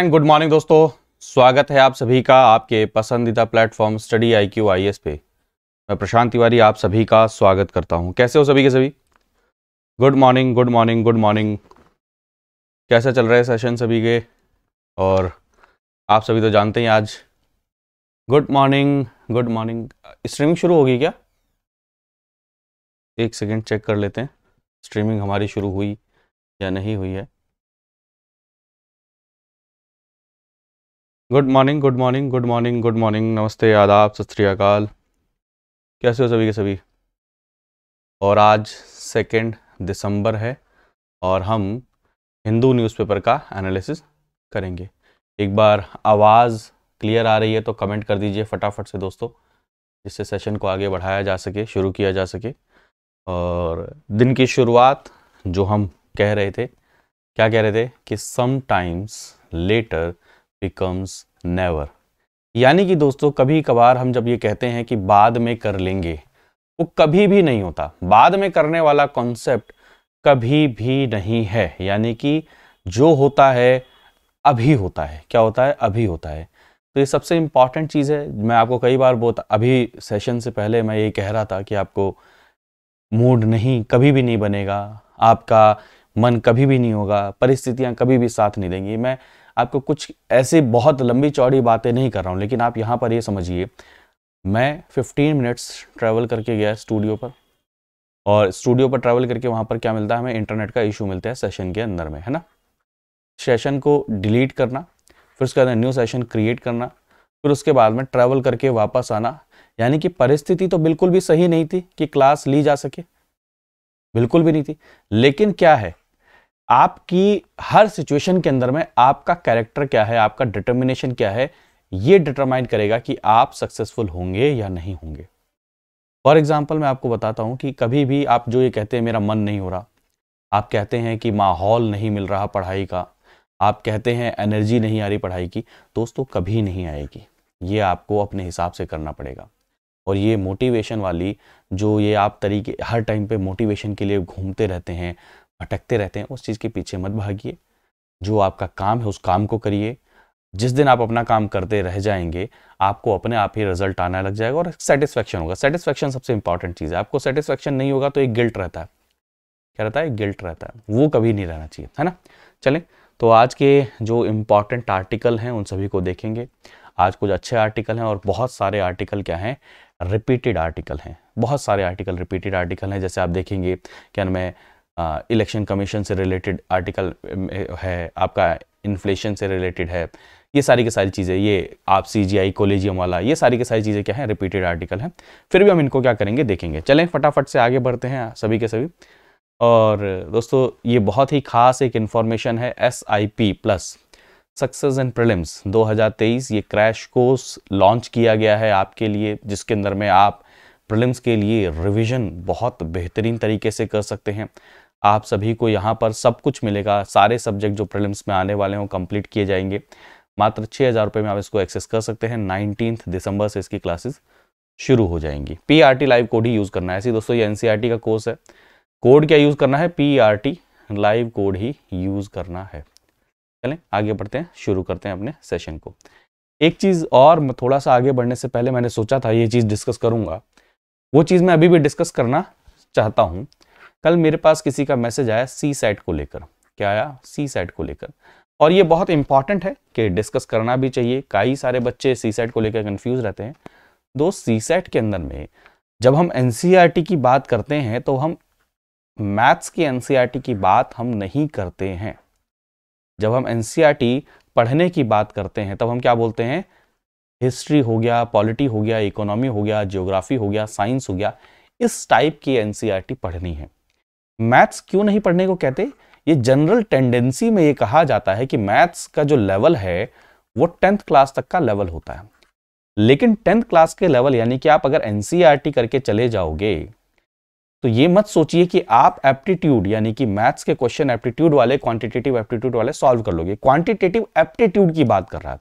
And good morning दोस्तों स्वागत है आप सभी का आपके पसंदीदा platform study I Q I S पे मैं प्रशांत तिवारी आप सभी का स्वागत करता हूँ कैसे हो सभी के सभी good morning good morning good morning कैसा चल रहा है सेशन सभी के और आप सभी तो जानते हैं आज good morning good morning streaming शुरू होगी क्या एक सेकेंड चेक कर लेते हैं स्ट्रीमिंग हमारी शुरू हुई या नहीं हुई है good morning good morning good morning good morning नमस्ते आदाब सत श्रीकाल कैसे हो सभी के सभी और आज सेकेंड दिसंबर है और हम हिंदू न्यूज़पेपर का एनालिसिस करेंगे एक बार आवाज़ क्लियर आ रही है तो कमेंट कर दीजिए फटाफट से दोस्तों जिससे सेशन को आगे बढ़ाया जा सके शुरू किया जा सके और दिन की शुरुआत जो हम कह रहे थे क्या कह रहे थे कि समटाइम्स लेटर बिकम्स नेवर यानी कि दोस्तों कभी कभार हम जब ये कहते हैं कि बाद में कर लेंगे वो कभी भी नहीं होता बाद में करने वाला कॉन्सेप्ट कभी भी नहीं है यानी कि जो होता है अभी होता है क्या होता है अभी होता है तो ये सबसे इम्पॉर्टेंट चीज़ है मैं आपको कई बार बहुत अभी सेशन से पहले मैं ये कह रहा था कि आपको मूड नहीं कभी भी नहीं बनेगा आपका मन कभी भी नहीं होगा परिस्थितियाँ कभी भी साथ नहीं देंगी मैं आपको कुछ ऐसी बहुत लंबी चौड़ी बातें नहीं कर रहा हूँ लेकिन आप यहाँ पर ये यह समझिए मैं 15 मिनट्स ट्रैवल करके गया स्टूडियो पर और स्टूडियो पर ट्रैवल करके वहाँ पर क्या मिलता है हमें इंटरनेट का इशू मिलता है सेशन के अंदर में है ना सेशन को डिलीट करना फिर उसके बाद न्यू सेशन क्रिएट करना फिर उसके बाद में ट्रैवल करके वापस आना यानी कि परिस्थिति तो बिल्कुल भी सही नहीं थी कि क्लास ली जा सके बिल्कुल भी नहीं थी लेकिन क्या है आपकी हर सिचुएशन के अंदर में आपका कैरेक्टर क्या है आपका डिटर्मिनेशन क्या है ये डिटरमाइन करेगा कि आप सक्सेसफुल होंगे या नहीं होंगे फॉर एग्जाम्पल मैं आपको बताता हूँ कि कभी भी आप जो ये कहते हैं मेरा मन नहीं हो रहा आप कहते हैं कि माहौल नहीं मिल रहा पढ़ाई का आप कहते हैं एनर्जी नहीं आ रही पढ़ाई की दोस्तों कभी नहीं आएगी ये आपको अपने हिसाब से करना पड़ेगा और ये मोटिवेशन वाली जो ये आप तरीके हर टाइम पे मोटिवेशन के लिए घूमते रहते हैं भटकते रहते हैं उस चीज़ के पीछे मत भागिए जो आपका काम है उस काम को करिए जिस दिन आप अपना काम करते रह जाएंगे आपको अपने आप ही रिजल्ट आना लग जाएगा और सेटिस्फैक्शन होगा सेटिस्फैक्शन सबसे इंपॉर्टेंट चीज़ है आपको सेटिस्फैक्शन नहीं होगा तो एक गिल्ट रहता है क्या रहता है गिल्ट रहता है वो कभी नहीं रहना चाहिए है ना चलें तो आज के जो इम्पॉर्टेंट आर्टिकल हैं उन सभी को देखेंगे आज कुछ अच्छे आर्टिकल हैं और बहुत सारे आर्टिकल क्या हैं रिपीटेड आर्टिकल हैं बहुत सारे आर्टिकल रिपीटेड आर्टिकल हैं जैसे आप देखेंगे क्या मैं इलेक्शन कमीशन से रिलेटेड आर्टिकल है आपका इन्फ्लेशन से रिलेटेड है ये सारी की सारी चीज़ें ये आप सी जी आई कोलेजियम वाला ये सारी की सारी चीज़ें क्या हैं रिपीटेड आर्टिकल हैं फिर भी हम इनको क्या करेंगे देखेंगे चलें फटाफट से आगे बढ़ते हैं सभी के सभी और दोस्तों ये बहुत ही खास एक इन्फॉर्मेशन है S I P plus success and prelims 2023 ये क्रैश कोर्स लॉन्च किया गया है आपके लिए जिसके अंदर में आप प्रिलिम्स के लिए रिविजन बहुत बेहतरीन तरीके से कर सकते हैं आप सभी को यहाँ पर सब कुछ मिलेगा सारे सब्जेक्ट जो प्रिलिम्स में आने वाले हों कंप्लीट किए जाएंगे मात्र छः हज़ार रुपये में आप इसको एक्सेस कर सकते हैं नाइनटीन दिसंबर से इसकी क्लासेस शुरू हो जाएंगी P R T live code ही यूज़ करना है ऐसी दोस्तों ये एन टी e का कोर्स है कोड क्या यूज़ करना है P R T live code ही यूज़ करना है चलें आगे बढ़ते हैं शुरू करते हैं अपने सेशन को एक चीज़ और थोड़ा सा आगे बढ़ने से पहले मैंने सोचा था ये चीज़ डिस्कस करूँगा वो चीज़ मैं अभी भी डिस्कस करना चाहता हूँ कल मेरे पास किसी का मैसेज आया सी सेट को लेकर क्या आया सी सेट को लेकर और ये बहुत इंपॉर्टेंट है कि डिस्कस करना भी चाहिए कई सारे बच्चे सी सेट को लेकर कन्फ्यूज रहते हैं दो तो सी सेट के अंदर में जब हम एन e की बात करते हैं तो हम मैथ्स की एन e की बात हम नहीं करते हैं जब हम एन e पढ़ने की बात करते हैं तब हम क्या बोलते हैं हिस्ट्री हो गया पॉलिटी हो गया इकोनॉमी हो गया जियोग्राफी हो गया साइंस हो गया इस टाइप की एन पढ़नी है मैथ्स क्यों नहीं पढ़ने को कहते ये जनरल टेंडेंसी में ये कहा जाता है कि मैथ्स का जो लेवल है वो टेंथ क्लास तक का लेवल होता है लेकिन टेंथ क्लास के लेवल यानी कि आप अगर एन e करके चले जाओगे तो ये मत सोचिए कि आप एप्टीट्यूड यानी कि मैथ्स के क्वेश्चन एप्टीट्यूड वाले क्वांटिटेटिव एप्टीट्यूड वाले सॉल्व कर लोगे क्वांटिटेटिव एप्टीट्यूड की बात कर रहा है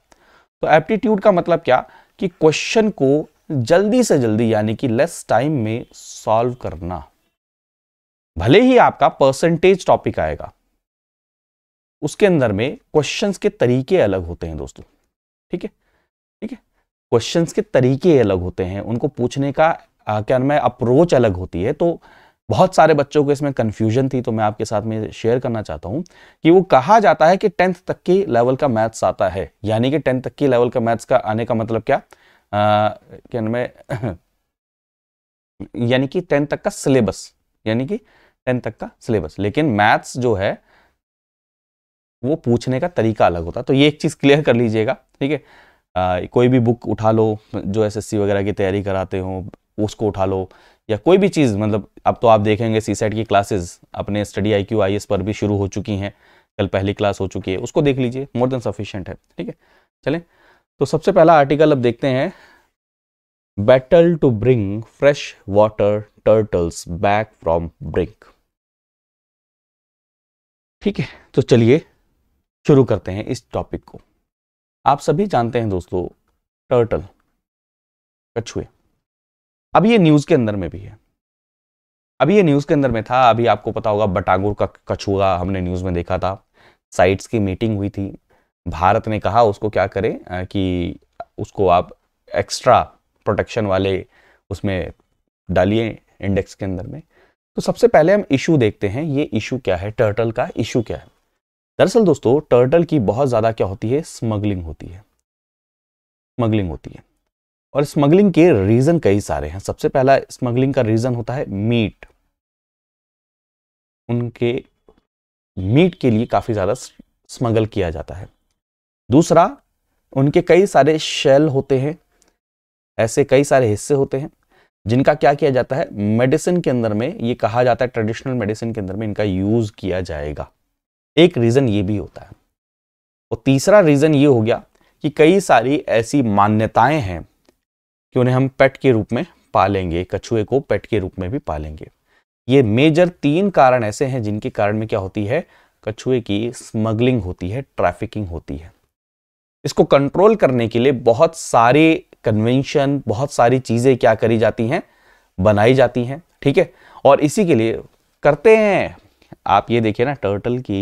तो एप्टीट्यूड का मतलब क्या कि क्वेश्चन को जल्दी से जल्दी यानी कि लेस टाइम में सॉल्व करना भले ही आपका परसेंटेज टॉपिक आएगा उसके अंदर में क्वेश्चंस के तरीके अलग होते हैं दोस्तों ठीक है ठीक है क्वेश्चंस के तरीके अलग होते हैं उनको पूछने का आ, क्या है अप्रोच अलग होती है तो बहुत सारे बच्चों को इसमें कंफ्यूजन थी तो मैं आपके साथ में शेयर करना चाहता हूं कि वो कहा जाता है कि टेंथ तक के लेवल का मैथ्स आता है यानी कि टेंथ तक के लेवल का मैथ्स का आने का मतलब क्या आ, क्या यानी कि टेंथ तक का सिलेबस यानी कि टेंथ तक का सिलेबस लेकिन मैथ्स जो है वो पूछने का तरीका अलग होता तो ये एक चीज़ क्लियर कर लीजिएगा ठीक है कोई भी बुक उठा लो जो एसएससी वगैरह की तैयारी कराते हो उसको उठा लो या कोई भी चीज़ मतलब अब तो आप देखेंगे सी e की क्लासेस अपने स्टडी आई क्यू पर भी शुरू हो चुकी हैं कल पहली क्लास हो चुकी है उसको देख लीजिए मोर देन सफिशियंट है ठीक है चलें तो सबसे पहला आर्टिकल अब देखते हैं battle to bring freshwater turtles back from brink ठीक है तो चलिए शुरू करते हैं इस टॉपिक को आप सभी जानते हैं दोस्तों टर्टल कछुए अब ये न्यूज़ के अंदर में भी है अभी ये न्यूज़ के अंदर में था अभी आपको पता होगा बटागुर का कछुआ हमने न्यूज़ में देखा था साइट्स की मीटिंग हुई थी भारत ने कहा उसको क्या करें कि उसको आप एक्स्ट्रा प्रोटेक्शन वाले उसमें डालिए इंडेक्स के अंदर में तो सबसे पहले हम इशू देखते हैं ये इशू क्या है टर्टल का इशू क्या है दरअसल दोस्तों टर्टल की बहुत ज़्यादा क्या होती है स्मगलिंग होती है स्मगलिंग होती है और स्मगलिंग के रीज़न कई सारे हैं सबसे पहला स्मगलिंग का रीज़न होता है मीट उनके मीट के लिए काफ़ी ज़्यादा स्मगल किया जाता है दूसरा उनके कई सारे शेल होते हैं ऐसे कई सारे हिस्से होते हैं जिनका क्या किया जाता है मेडिसिन के अंदर में ये कहा जाता है ट्रेडिशनल मेडिसिन के अंदर में इनका यूज किया जाएगा एक रीजन ये भी होता है और तीसरा रीजन ये हो गया कि कई सारी ऐसी मान्यताएं हैं कि उन्हें हम पेट के रूप में पालेंगे कछुए को पेट के रूप में भी पालेंगे ये मेजर तीन कारण ऐसे हैं जिनके कारण में क्या होती है कछुए की स्मगलिंग होती है ट्रैफिकिंग होती है इसको कंट्रोल करने के लिए बहुत सारे कन्वेंशन बहुत सारी चीज़ें क्या करी जाती हैं बनाई जाती हैं ठीक है और इसी के लिए करते हैं आप ये देखिए ना टर्टल की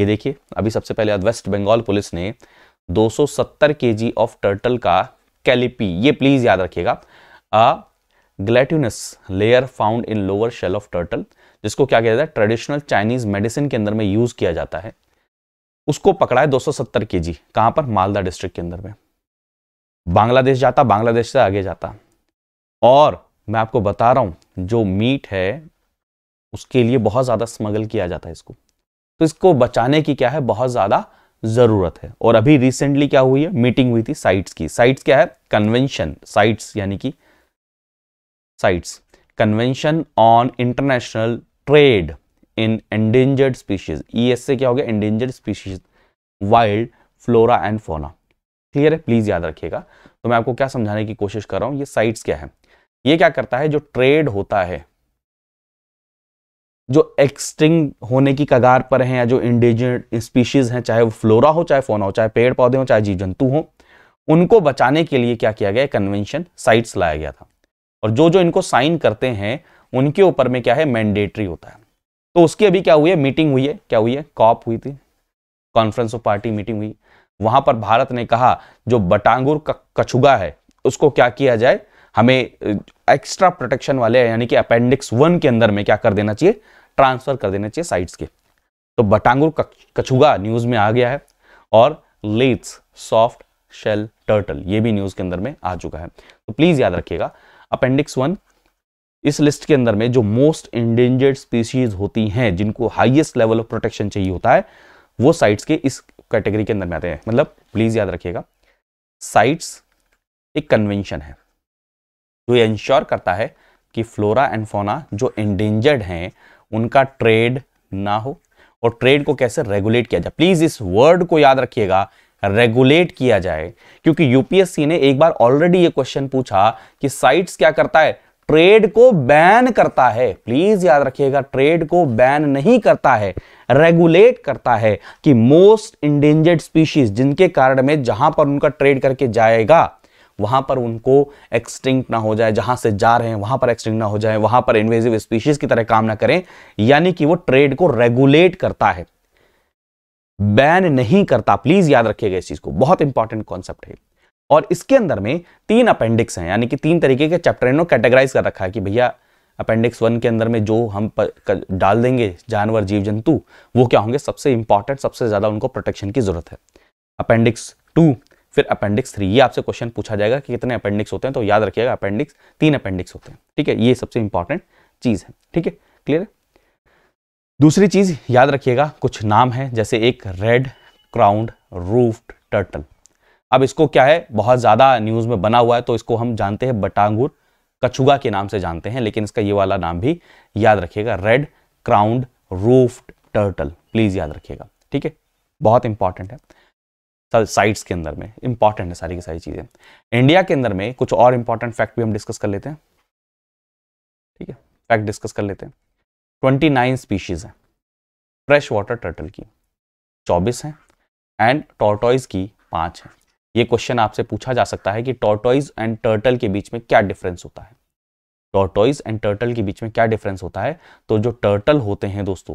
ये देखिए अभी सबसे पहले वेस्ट बंगाल पुलिस ने 270 केजी ऑफ टर्टल का कैलिपी ये प्लीज़ याद रखिएगा a gelatinous layer found in lower shell of turtle जिसको क्या किया जाता है ट्रेडिशनल चाइनीज मेडिसिन के अंदर में यूज़ किया जाता है उसको पकड़ा है 270 केजी कहाँ पर मालदा डिस्ट्रिक्ट के अंदर में बांग्लादेश जाता बांग्लादेश से आगे जाता और मैं आपको बता रहा हूं जो मीट है उसके लिए बहुत ज़्यादा स्मगल किया जाता है इसको तो इसको बचाने की क्या है बहुत ज़्यादा ज़रूरत है और अभी रिसेंटली क्या हुई है मीटिंग हुई थी साइट्स की साइट्स क्या है कन्वेंशन साइट्स यानी कि CITES convention on international trade in endangered species E S से क्या हो गया endangered species wild flora and fauna clear है प्लीज़ याद रखिएगा तो मैं आपको क्या समझाने की कोशिश कर रहा हूं ये साइट्स क्या है ये क्या करता है जो ट्रेड होता है जो एक्सटिंग होने की कगार पर है या जो इंडिजेंट स्पीशीज हैं चाहे वो फ्लोरा हो चाहे फोना हो चाहे पेड़ पौधे हो चाहे जीव जंतु हो उनको बचाने के लिए क्या किया गया कन्वेंशन साइट्स लाया गया था और जो जो इनको साइन करते हैं उनके ऊपर में क्या है मैंडेटरी होता है तो उसकी अभी क्या हुई है मीटिंग हुई है क्या हुई है कॉप हुई थी कॉन्फ्रेंस ऑफ पार्टी मीटिंग हुई वहां पर भारत ने कहा जो बटांगुर का कछुगा है उसको क्या किया जाए हमें एक्स्ट्रा प्रोटेक्शन वाले यानी कि अपेंडिक्स वन के अंदर में क्या कर देना चाहिए ट्रांसफर कर देना चाहिए साइट्स के तो बटांगुर कछुगा न्यूज में आ गया है और लेट्स सॉफ्ट शेल टर्टल ये भी न्यूज के अंदर में आ चुका है तो प्लीज याद रखिएगा अपेंडिक्स वन इस लिस्ट के अंदर में जो मोस्ट इंडेंजर्ड स्पीशीज होती हैं जिनको हाईएस्ट लेवल ऑफ प्रोटेक्शन चाहिए होता है वो साइट्स के इस कैटेगरी के अंदर में आते हैं मतलब प्लीज़ याद रखिएगा साइट्स एक कन्वेंशन है जो इंश्योर करता है कि फ्लोरा एंड फोना जो एंडेंजर्ड हैं उनका ट्रेड ना हो और ट्रेड को कैसे रेगुलेट किया जाए प्लीज़ इस वर्ड को याद रखिएगा रेगुलेट किया जाए क्योंकि यूपीएससी ने एक बार ऑलरेडी ये क्वेश्चन पूछा कि साइट्स क्या करता है ट्रेड को बैन करता है प्लीज याद रखिएगा ट्रेड को बैन नहीं करता है रेगुलेट करता है कि मोस्ट इंडेंजर्ड स्पीशीज जिनके कारण में जहां पर उनका ट्रेड करके जाएगा वहां पर उनको एक्सटिंक्ट ना हो जाए जहां से जा रहे हैं वहां पर एक्सटिंक्ट ना हो जाए वहां पर इन्वेजिव स्पीशीज की तरह काम ना करें यानी कि वो ट्रेड को रेगुलेट करता है बैन नहीं करता प्लीज याद रखिएगा इस चीज को बहुत इंपॉर्टेंट कॉन्सेप्ट है और इसके अंदर में तीन अपेंडिक्स हैं यानी कि तीन तरीके के चैप्टर इन्होंने कैटेगराइज कर रखा है कि भैया अपेंडिक्स वन के अंदर में जो हम पर, कर, डाल देंगे जानवर जीव जंतु वो क्या होंगे सबसे इंपॉर्टेंट सबसे ज़्यादा उनको प्रोटेक्शन की ज़रूरत है अपेंडिक्स टू फिर अपेंडिक्स थ्री ये आपसे क्वेश्चन पूछा जाएगा कि कितने अपेंडिक्स होते हैं तो याद रखिएगा अपेंडिक्स तीन अपेंडिक्स होते हैं ठीक है ये सबसे इंपॉर्टेंट चीज़ है ठीक है क्लियर है दूसरी चीज़ याद रखिएगा कुछ नाम है जैसे एक रेड क्राउंड रूफ्ड टर्टल अब इसको क्या है बहुत ज़्यादा न्यूज़ में बना हुआ है तो इसको हम जानते हैं बटांगुर कछुगा के नाम से जानते हैं लेकिन इसका ये वाला नाम भी याद रखिएगा red crowned roofed turtle please याद रखिएगा ठीक है बहुत इंपॉर्टेंट है साइट्स के अंदर में इंपॉर्टेंट है सारी की सारी चीज़ें इंडिया के अंदर में कुछ और इंपॉर्टेंट फैक्ट भी हम डिस्कस कर लेते हैं ठीक है फैक्ट डिस्कस कर लेते हैं ट्वेंटी नाइन स्पीशीज़ हैं फ्रेश वाटर टर्टल की चौबीस है एंड टोर्टॉइज की पांच है ये क्वेश्चन आपसे पूछा जा सकता है कि टोर्टॉइज एंड टर्टल के बीच में क्या डिफरेंस होता है टॉर्टोइज एंड टर्टल के बीच में क्या डिफरेंस होता है तो जो टर्टल होते हैं दोस्तों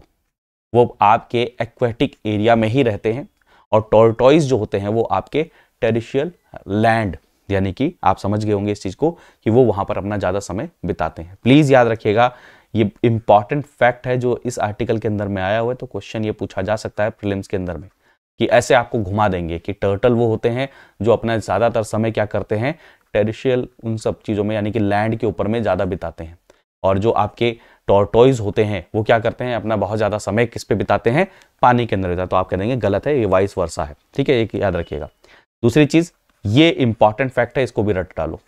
वो आपके एक्वेटिक एरिया में ही रहते हैं और टोर्टॉइज जो होते हैं वो आपके टेरिशियल लैंड यानी कि आप समझ गए होंगे इस चीज़ को कि वो वहां पर अपना ज़्यादा समय बिताते हैं प्लीज़ याद रखिएगा ये इंपॉर्टेंट फैक्ट है जो इस आर्टिकल के अंदर में आया हुआ है तो क्वेश्चन ये पूछा जा सकता है प्रिलिम्स के अंदर में कि ऐसे आपको घुमा देंगे कि टर्टल वो होते हैं जो अपना ज़्यादातर समय क्या करते हैं टेरिशियल उन सब चीज़ों में यानी कि लैंड के ऊपर में ज़्यादा बिताते हैं और जो आपके टॉर्टोइज होते हैं वो क्या करते हैं अपना बहुत ज़्यादा समय किस पे बिताते हैं पानी के अंदर रहता तो आप कह देंगे गलत है ये वाइस वर्षा है ठीक है एक याद रखिएगा दूसरी चीज़ ये इंपॉर्टेंट फैक्ट है इसको भी रट डालो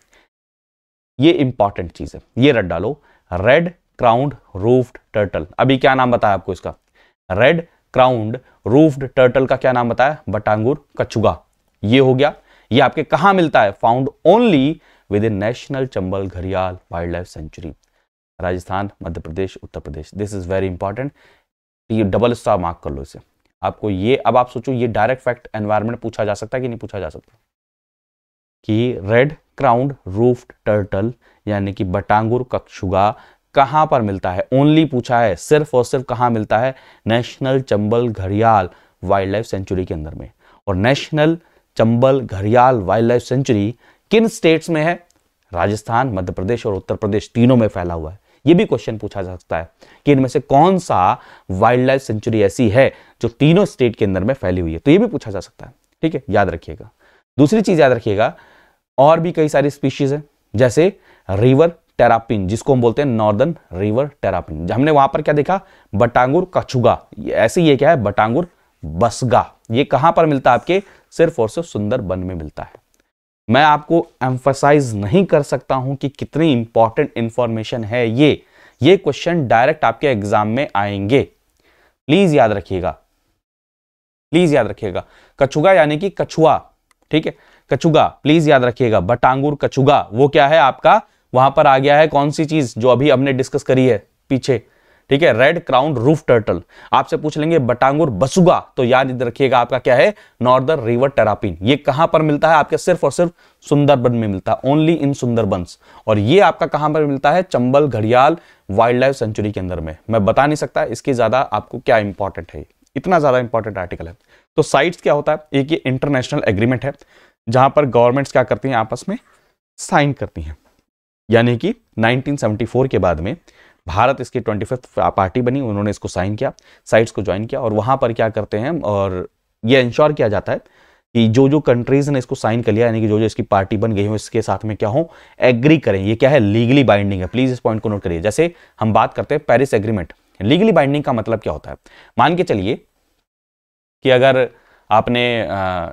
ये इंपॉर्टेंट चीज़ है ये रट डालो रेड क्राउंड रूफ्ड टर्टल अभी क्या नाम बताया आपको इसका रेड क्राउंड रूफ्ड टर्टल का क्या नाम बताया बटांगुर कछुगा ये हो गया ये आपके कहाँ मिलता है found only within national Chambal gharial wildlife sanctuary Rajasthan Madhya Pradesh Uttar Pradesh this is very important ये डबल स्टार मार्क कर लो इसे आपको ये अब आप सोचो ये डायरेक्ट फैक्ट एनवायरमेंट पूछा जा सकता है कि नहीं पूछा जा सकता कि रेड क्राउंड रूफ टर्टल यानी कि बटांगुर कक्षुगा कहां पर मिलता है ओनली पूछा है सिर्फ और सिर्फ कहां मिलता है national Chambal gharial wildlife sanctuary के अंदर में और national Chambal gharial wildlife sanctuary किन स्टेट्स में है राजस्थान मध्य प्रदेश और उत्तर प्रदेश तीनों में फैला हुआ है यह भी क्वेश्चन पूछा जा सकता है कि इनमें से कौन सा वाइल्ड लाइफ सेंचुरी ऐसी है जो तीनों स्टेट के अंदर में फैली हुई है तो यह भी पूछा जा सकता है ठीक है याद रखिएगा दूसरी चीज याद रखिएगा और भी कई सारी स्पीशीज है जैसे रिवर टेरापिन जिसको हम बोलते हैं नॉर्दर्न रिवर टेरापिन हमने वहां पर क्या देखा बटांगुर कछुगा ऐसे ये क्या है बटांगुर बसगा ये कहां पर मिलता है आपके सिर्फ और सिर्फ सुंदर बन में मिलता है मैं आपको एम्फोसाइज नहीं कर सकता हूं कि कितनी इंपॉर्टेंट इंफॉर्मेशन है ये ये क्वेश्चन डायरेक्ट आपके एग्जाम में आएंगे प्लीज याद रखिएगा प्लीज याद रखिएगा कछुगा यानी कि कछुआ ठीक है कछुगा प्लीज याद रखिएगा बटांगुर कछुगा वो क्या है आपका वहां पर आ गया है कौन सी चीज जो अभी हमने डिस्कस करी है पीछे ठीक है रेड क्राउन रूफ टर्टल आपसे पूछ लेंगे बटांगुर बसुगा तो याद रखिएगा आपका क्या है नॉर्दर्न रिवर टेरापिन ये कहां पर मिलता है आपके सिर्फ और सिर्फ सुंदरबन में मिलता है ओनली इन सुंदरबंस और ये आपका कहां पर मिलता है चंबल घड़ियाल वाइल्ड लाइफ सेंचुरी के अंदर में मैं बता नहीं सकता इसकी ज्यादा आपको क्या इंपॉर्टेंट है इतना ज्यादा इंपॉर्टेंट आर्टिकल है तो साइट्स क्या होता है एक ये इंटरनेशनल एग्रीमेंट है जहां पर गवर्नमेंट्स क्या करती हैं आपस में साइन करती हैं यानी कि 1974 के बाद में भारत इसकी ट्वेंटी पार्टी बनी उन्होंने इसको साइन किया साइट्स को ज्वाइन किया और वहां पर क्या करते हैं और ये इंश्योर किया जाता है कि जो जो कंट्रीज ने इसको साइन कर लिया यानी कि जो जो इसकी पार्टी बन गई हो इसके साथ में क्या हो एग्री करें ये क्या है लीगली बाइंडिंग है प्लीज इस पॉइंट को नोट करिए जैसे हम बात करते हैं पेरिस एग्रीमेंट लीगली बाइंडिंग का मतलब क्या होता है मान के चलिए कि अगर आपने आ,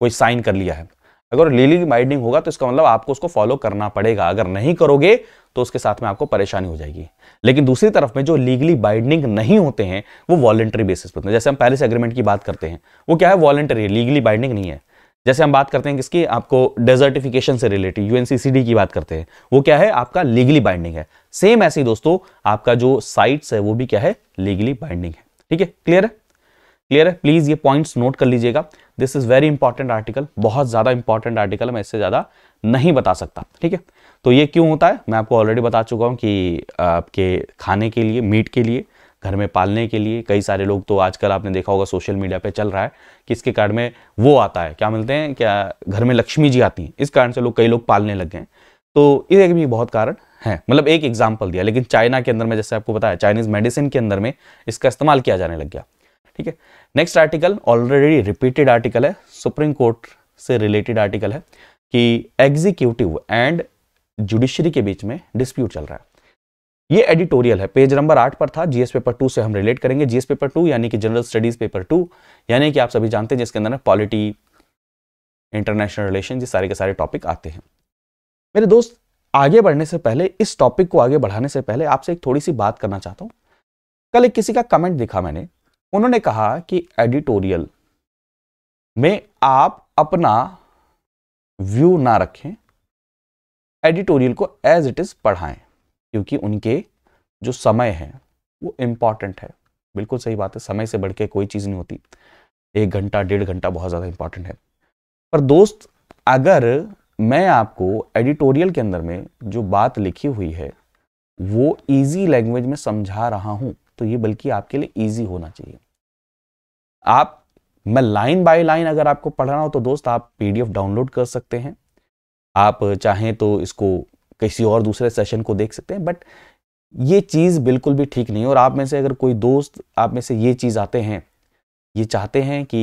कोई साइन कर लिया है अगर लीली बाइंडिंग होगा तो इसका मतलब आपको उसको फॉलो करना पड़ेगा अगर नहीं करोगे तो उसके साथ में आपको परेशानी हो जाएगी लेकिन दूसरी तरफ में जो लीगली बाइंडिंग नहीं होते हैं वो वॉलेंट्री बेसिस पर जैसे हम से अग्रीमेंट की बात करते हैं वो क्या है वॉलेंट्री लीगली बाइंडिंग नहीं है जैसे हम बात करते हैं किसकी आपको डेजर्टिफिकेशन से रिलेटेड यूएनसीसीडी की बात करते हैं वो क्या है आपका लीगली बाइंडिंग है सेम ऐसे ही दोस्तों आपका जो साइट्स है वो भी क्या है लीगली बाइंडिंग है ठीक है क्लियर है क्लियर है प्लीज ये पॉइंट्स नोट कर लीजिएगा this is very important article बहुत ज्यादा इंपॉर्टेंट आर्टिकल मैं इससे ज्यादा नहीं बता सकता ठीक है तो ये क्यों होता है मैं आपको ऑलरेडी बता चुका हूँ कि आपके खाने के लिए मीट के लिए घर में पालने के लिए कई सारे लोग तो आजकल आपने देखा होगा सोशल मीडिया पे चल रहा है कि इसके कारण में वो आता है क्या मिलते हैं क्या घर में लक्ष्मी जी आती हैं इस कारण से लोग कई लोग पालने लग गए तो ये भी बहुत कारण है मतलब एक एग्जाम्पल दिया लेकिन चाइना के अंदर में जैसे आपको बताया चाइनीज़ मेडिसिन के अंदर में इसका इस्तेमाल किया जाने लग गया ठीक है next article already repeated article है सुप्रीम कोर्ट से रिलेटेड आर्टिकल है कि एग्जीक्यूटिव एंड जुडिशरी के बीच में डिस्प्यूट चल रहा है ये एडिटोरियल है पेज नंबर आठ पर था जीएस पेपर टू से हम रिलेट करेंगे जीएस पेपर टू यानी कि जनरल स्टडीज पेपर टू यानी कि आप सभी जानते हैं जिसके अंदर पॉलिटी इंटरनेशनल रिलेशन ये सारे के सारे टॉपिक आते हैं मेरे दोस्त आगे बढ़ने से पहले इस टॉपिक को आगे बढ़ाने से पहले आपसे एक थोड़ी सी बात करना चाहता हूँ कल एक किसी का कमेंट दिखा मैंने उन्होंने कहा कि एडिटोरियल में आप अपना व्यू ना रखें एडिटोरियल को एज इट इज़ पढ़ाएं क्योंकि उनके जो समय है वो इंपॉर्टेंट है बिल्कुल सही बात है समय से बढ़ के कोई चीज़ नहीं होती एक घंटा डेढ़ घंटा बहुत ज़्यादा इंपॉर्टेंट है पर दोस्त अगर मैं आपको एडिटोरियल के अंदर में जो बात लिखी हुई है वो इजी लैंग्वेज में समझा रहा हूं तो ये बल्कि आपके लिए ईजी होना चाहिए आप मैं लाइन बाय लाइन अगर आपको पढ़ रहा तो दोस्त आप पीडीएफ डाउनलोड कर सकते हैं आप चाहें तो इसको किसी और दूसरे सेशन को देख सकते हैं बट ये चीज़ बिल्कुल भी ठीक नहीं है और आप में से अगर कोई दोस्त आप में से ये चीज़ आते हैं ये चाहते हैं कि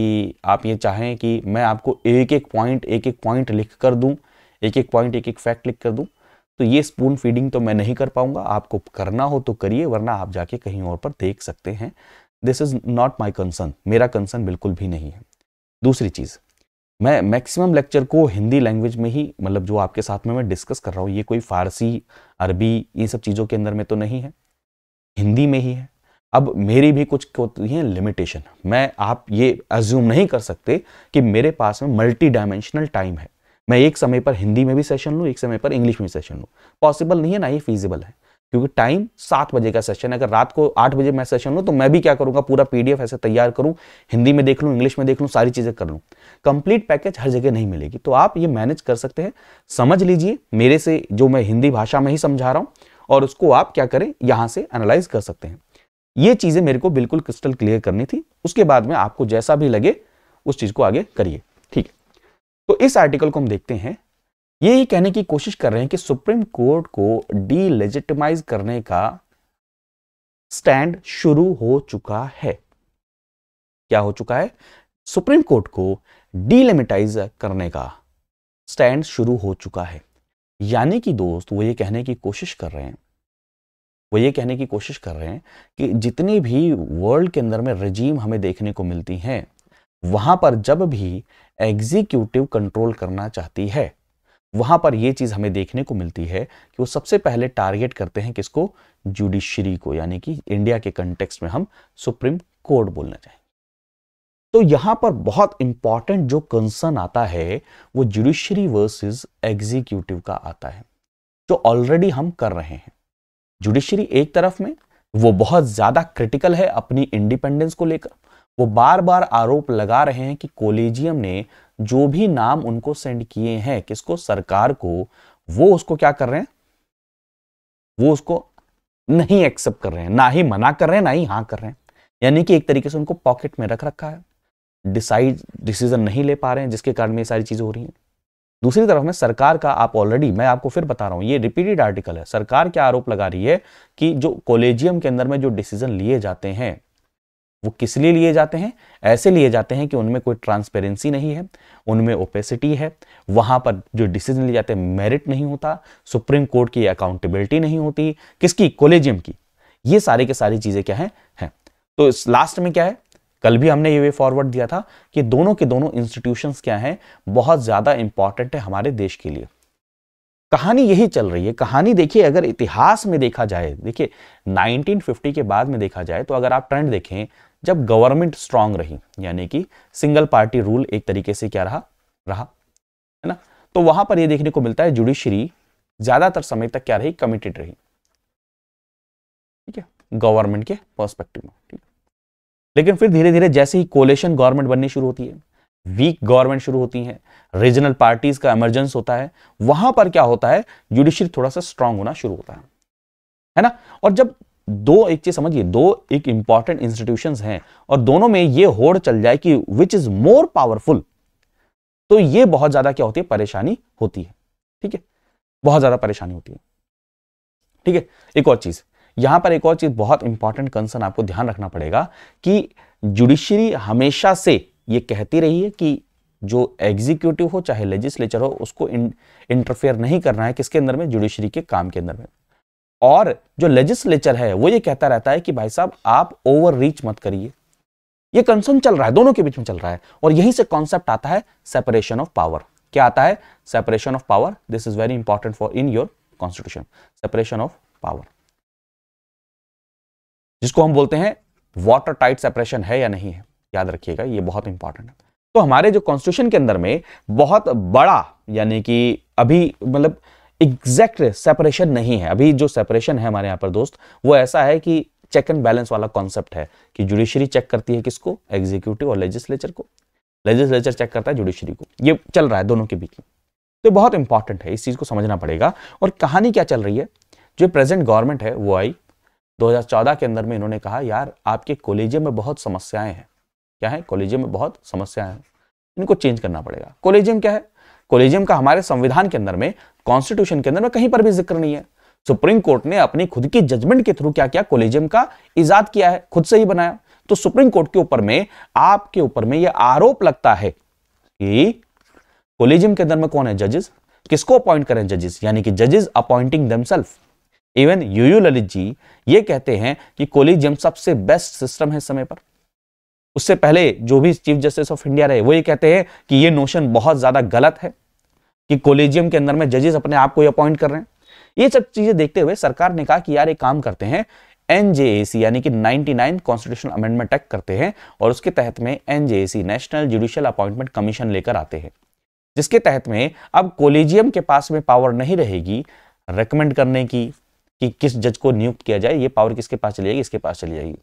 आप ये चाहें कि मैं आपको एक एक पॉइंट एक एक पॉइंट लिख कर दूं एक एक पॉइंट एक एक फैक्ट लिख कर दूं तो ये स्पून फीडिंग तो मैं नहीं कर पाऊंगा आपको करना हो तो करिए वरना आप जाके कहीं और पर देख सकते हैं this is not my concern मेरा कंसर्न बिल्कुल भी नहीं है दूसरी चीज़ मैं मैक्सिमम लेक्चर को हिंदी लैंग्वेज में ही मतलब जो आपके साथ में मैं डिस्कस कर रहा हूँ ये कोई फारसी अरबी ये सब चीज़ों के अंदर में तो नहीं है हिंदी में ही है अब मेरी भी कुछ होती है लिमिटेशन मैं आप ये एज्यूम नहीं कर सकते कि मेरे पास में मल्टी डायमेंशनल टाइम है मैं एक समय पर हिंदी में भी सेशन लूँ एक समय पर इंग्लिश में भी सेशन लूँ पॉसिबल नहीं है ना ये फीजिबल है क्योंकि टाइम सात बजे का सेशन है अगर रात को आठ बजे मैं सेशन लूँ तो मैं भी क्या करूँगा पूरा पीडीएफ ऐसे तैयार करूँ हिंदी में देख लूँ इंग्लिश में देख लूँ सारी चीज़ें कर लूँ कंप्लीट पैकेज हर जगह नहीं मिलेगी तो आप ये मैनेज कर सकते हैं समझ लीजिए मेरे से जो मैं हिंदी भाषा में ही समझा रहा हूँ और उसको आप क्या करें यहाँ से एनालाइज कर सकते हैं ये चीज़ें मेरे को बिल्कुल क्रिस्टल क्लियर करनी थी उसके बाद में आपको जैसा भी लगे उस चीज़ को आगे करिए तो इस आर्टिकल को हम देखते हैं ये ही कहने की कोशिश कर रहे हैं कि सुप्रीम कोर्ट को डीलेजिटिमाइज करने का स्टैंड शुरू हो चुका है क्या हो चुका है सुप्रीम कोर्ट को डीलिमिटाइज करने का स्टैंड शुरू हो चुका है यानी कि दोस्त वो ये कहने की कोशिश कर रहे हैं वो ये कहने की कोशिश कर रहे हैं कि जितनी भी वर्ल्ड के अंदर में रजीम हमें देखने को मिलती हैं वहां पर जब भी एग्जीक्यूटिव कंट्रोल करना चाहती है वहां पर यह चीज हमें देखने को मिलती है कि वो सबसे पहले टारगेट करते हैं किसको जुडिशरी को यानी कि इंडिया के कंटेक्स्ट में हम सुप्रीम कोर्ट बोलना चाहेंगे तो यहां पर बहुत इंपॉर्टेंट जो कंसर्न आता है वो जुडिशरी वर्सेस एग्जीक्यूटिव का आता है जो ऑलरेडी हम कर रहे हैं जुडिशरी एक तरफ में वो बहुत ज्यादा क्रिटिकल है अपनी इंडिपेंडेंस को लेकर वो बार बार आरोप लगा रहे हैं कि कोलेजियम ने जो भी नाम उनको सेंड किए हैं किसको सरकार को वो उसको क्या कर रहे हैं वो उसको नहीं एक्सेप्ट कर रहे हैं ना ही मना कर रहे हैं ना ही हाँ कर रहे हैं यानी कि एक तरीके से उनको पॉकेट में रख रखा है डिसाइड डिसीजन नहीं ले पा रहे हैं जिसके कारण ये सारी चीज़ें हो रही हैं दूसरी तरफ में सरकार का आप ऑलरेडी मैं आपको फिर बता रहा हूं ये रिपीटेड आर्टिकल है सरकार क्या आरोप लगा रही है कि जो कोलेजियम के अंदर में जो डिसीजन लिए जाते हैं वो किस लिए लिए जाते हैं ऐसे लिए जाते हैं कि उनमें कोई ट्रांसपेरेंसी नहीं है उनमें ओपेसिटी है वहाँ पर जो डिसीजन लिए जाते हैं मेरिट नहीं होता सुप्रीम कोर्ट की अकाउंटेबिलिटी नहीं होती किसकी कोलेजियम की ये सारे के सारी चीज़ें क्या हैं है तो इस लास्ट में क्या है कल भी हमने ये वे फॉरवर्ड दिया था कि दोनों के दोनों इंस्टीट्यूशन क्या हैं बहुत ज़्यादा इंपॉर्टेंट है हमारे देश के लिए कहानी यही चल रही है कहानी देखिए अगर इतिहास में देखा जाए देखिए 1950 के बाद में देखा जाए तो अगर आप ट्रेंड देखें जब गवर्नमेंट स्ट्रांग रही यानी कि सिंगल पार्टी रूल एक तरीके से क्या रहा रहा है ना तो वहां पर यह देखने को मिलता है जुडिशरी ज्यादातर समय तक क्या रही कमिटेड रही ठीक है गवर्नमेंट के पर्सपेक्टिव में ठीक है लेकिन फिर धीरे धीरे जैसे ही कोलेशन गवर्नमेंट बननी शुरू होती है वीक गवर्नमेंट शुरू होती है रीजनल पार्टीज का इमरजेंस होता है वहां पर क्या होता है जुडिशरी थोड़ा सा स्ट्रांग होना शुरू होता है है ना और जब दो एक चीज समझिए दो एक इंपॉर्टेंट इंस्टीट्यूशन हैं और दोनों में ये होड़ चल जाए कि विच इज मोर पावरफुल तो ये बहुत ज्यादा क्या होती है परेशानी होती है ठीक है बहुत ज्यादा परेशानी होती है ठीक है एक और चीज यहां पर एक और चीज बहुत इंपॉर्टेंट कंसर्न आपको ध्यान रखना पड़ेगा कि जुडिशरी हमेशा से ये कहती रही है कि जो एग्जीक्यूटिव हो चाहे लेजिस्लेचर हो उसको इंटरफेयर नहीं करना है किसके अंदर में जुडिशरी के काम के अंदर में और जो लेजिस्लेचर है वो ये कहता रहता है कि भाई साहब आप ओवर रीच मत करिए ये कंसर्न चल रहा है दोनों के बीच में चल रहा है और यहीं से कॉन्सेप्ट आता है सेपरेशन ऑफ पावर क्या आता है separation of power this is very important for in your constitution separation of power जिसको हम बोलते हैं वाटर टाइट सेपरेशन है या नहीं है याद रखिएगा ये बहुत इंपॉर्टेंट है तो हमारे जो कॉन्स्टिट्यूशन के अंदर में बहुत बड़ा यानी कि अभी मतलब एग्जैक्ट सेपरेशन नहीं है अभी जो सेपरेशन है हमारे यहाँ पर दोस्त वो ऐसा है कि चेक एंड बैलेंस वाला कॉन्सेप्ट है कि जुडिशरी चेक करती है किसको एग्जीक्यूटिव और लेजिस्लेचर को लेजिस्लेचर चेक करता है जुडिशरी को ये चल रहा है दोनों के बीच में तो बहुत इंपॉर्टेंट है इस चीज़ को समझना पड़ेगा और कहानी क्या चल रही है जो प्रेजेंट गवर्नमेंट है वो आई 2014 के अंदर में इन्होंने कहा यार आपके कॉलेजों में बहुत समस्याएं हैं क्या है कॉलेजियम में बहुत समस्या है इनको चेंज करना पड़ेगा कॉलेजियम क्या है कॉलेजियम का हमारे संविधान के अंदर में कॉन्स्टिट्यूशन के अंदर में कहीं पर भी जिक्र नहीं है सुप्रीम कोर्ट ने अपनी खुद की जजमेंट के थ्रू क्या किया कॉलेजियम का इजाद किया है खुद से ही बनाया तो सुप्रीम कोर्ट के ऊपर में आपके ऊपर में यह आरोप लगता है कि कॉलेजियम के अंदर में कौन है जजेस किसको अपॉइंट करें जजेस यानी कि जजेस appointing themselves even U U Lalit ji ये कहते हैं कि कॉलेजियम सबसे बेस्ट सिस्टम है समय पर उससे पहले जो भी चीफ जस्टिस ऑफ इंडिया रहे वो ये कहते हैं कि ये नोशन बहुत ज़्यादा गलत है कि कोलेजियम के अंदर में जजेस अपने आप को अपॉइंट कर रहे हैं ये सब चीज़ें देखते हुए सरकार ने कहा कि यार एक काम करते हैं एनजेएसी यानी कि 99 कॉन्स्टिट्यूशनल अमेंडमेंट एक्ट करते हैं और उसके तहत में NJAC national judicial appointment commission लेकर आते हैं जिसके तहत में अब कोलेजियम के पास में पावर नहीं रहेगी रिकमेंड करने की कि किस जज को नियुक्त किया जाए ये पावर किसके पास चली जाएगी इसके पास चली जाएगी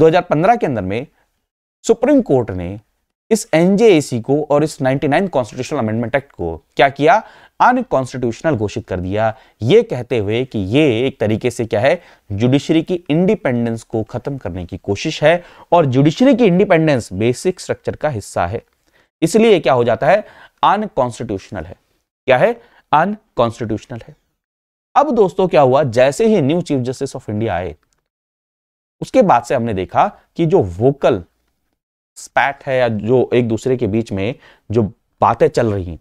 2015 के अंदर में सुप्रीम कोर्ट ने इस एनजेएसी को और इस 99 कॉन्स्टिट्यूशनल अमेंडमेंट एक्ट को क्या किया अनकॉन्स्टिट्यूशनल घोषित कर दिया ये कहते हुए कि ये एक तरीके से क्या है जुडिशरी की इंडिपेंडेंस को खत्म करने की कोशिश है और जुडिशरी की इंडिपेंडेंस बेसिक स्ट्रक्चर का हिस्सा है इसलिए क्या हो जाता है अनकॉन्स्टिट्यूशनल है क्या है अनकॉन्स्टिट्यूशनल है अब दोस्तों क्या हुआ जैसे ही new chief justice of India आए उसके बाद से हमने देखा कि जो वोकल स्पैट है या जो एक दूसरे के बीच में जो बातें चल रही हैं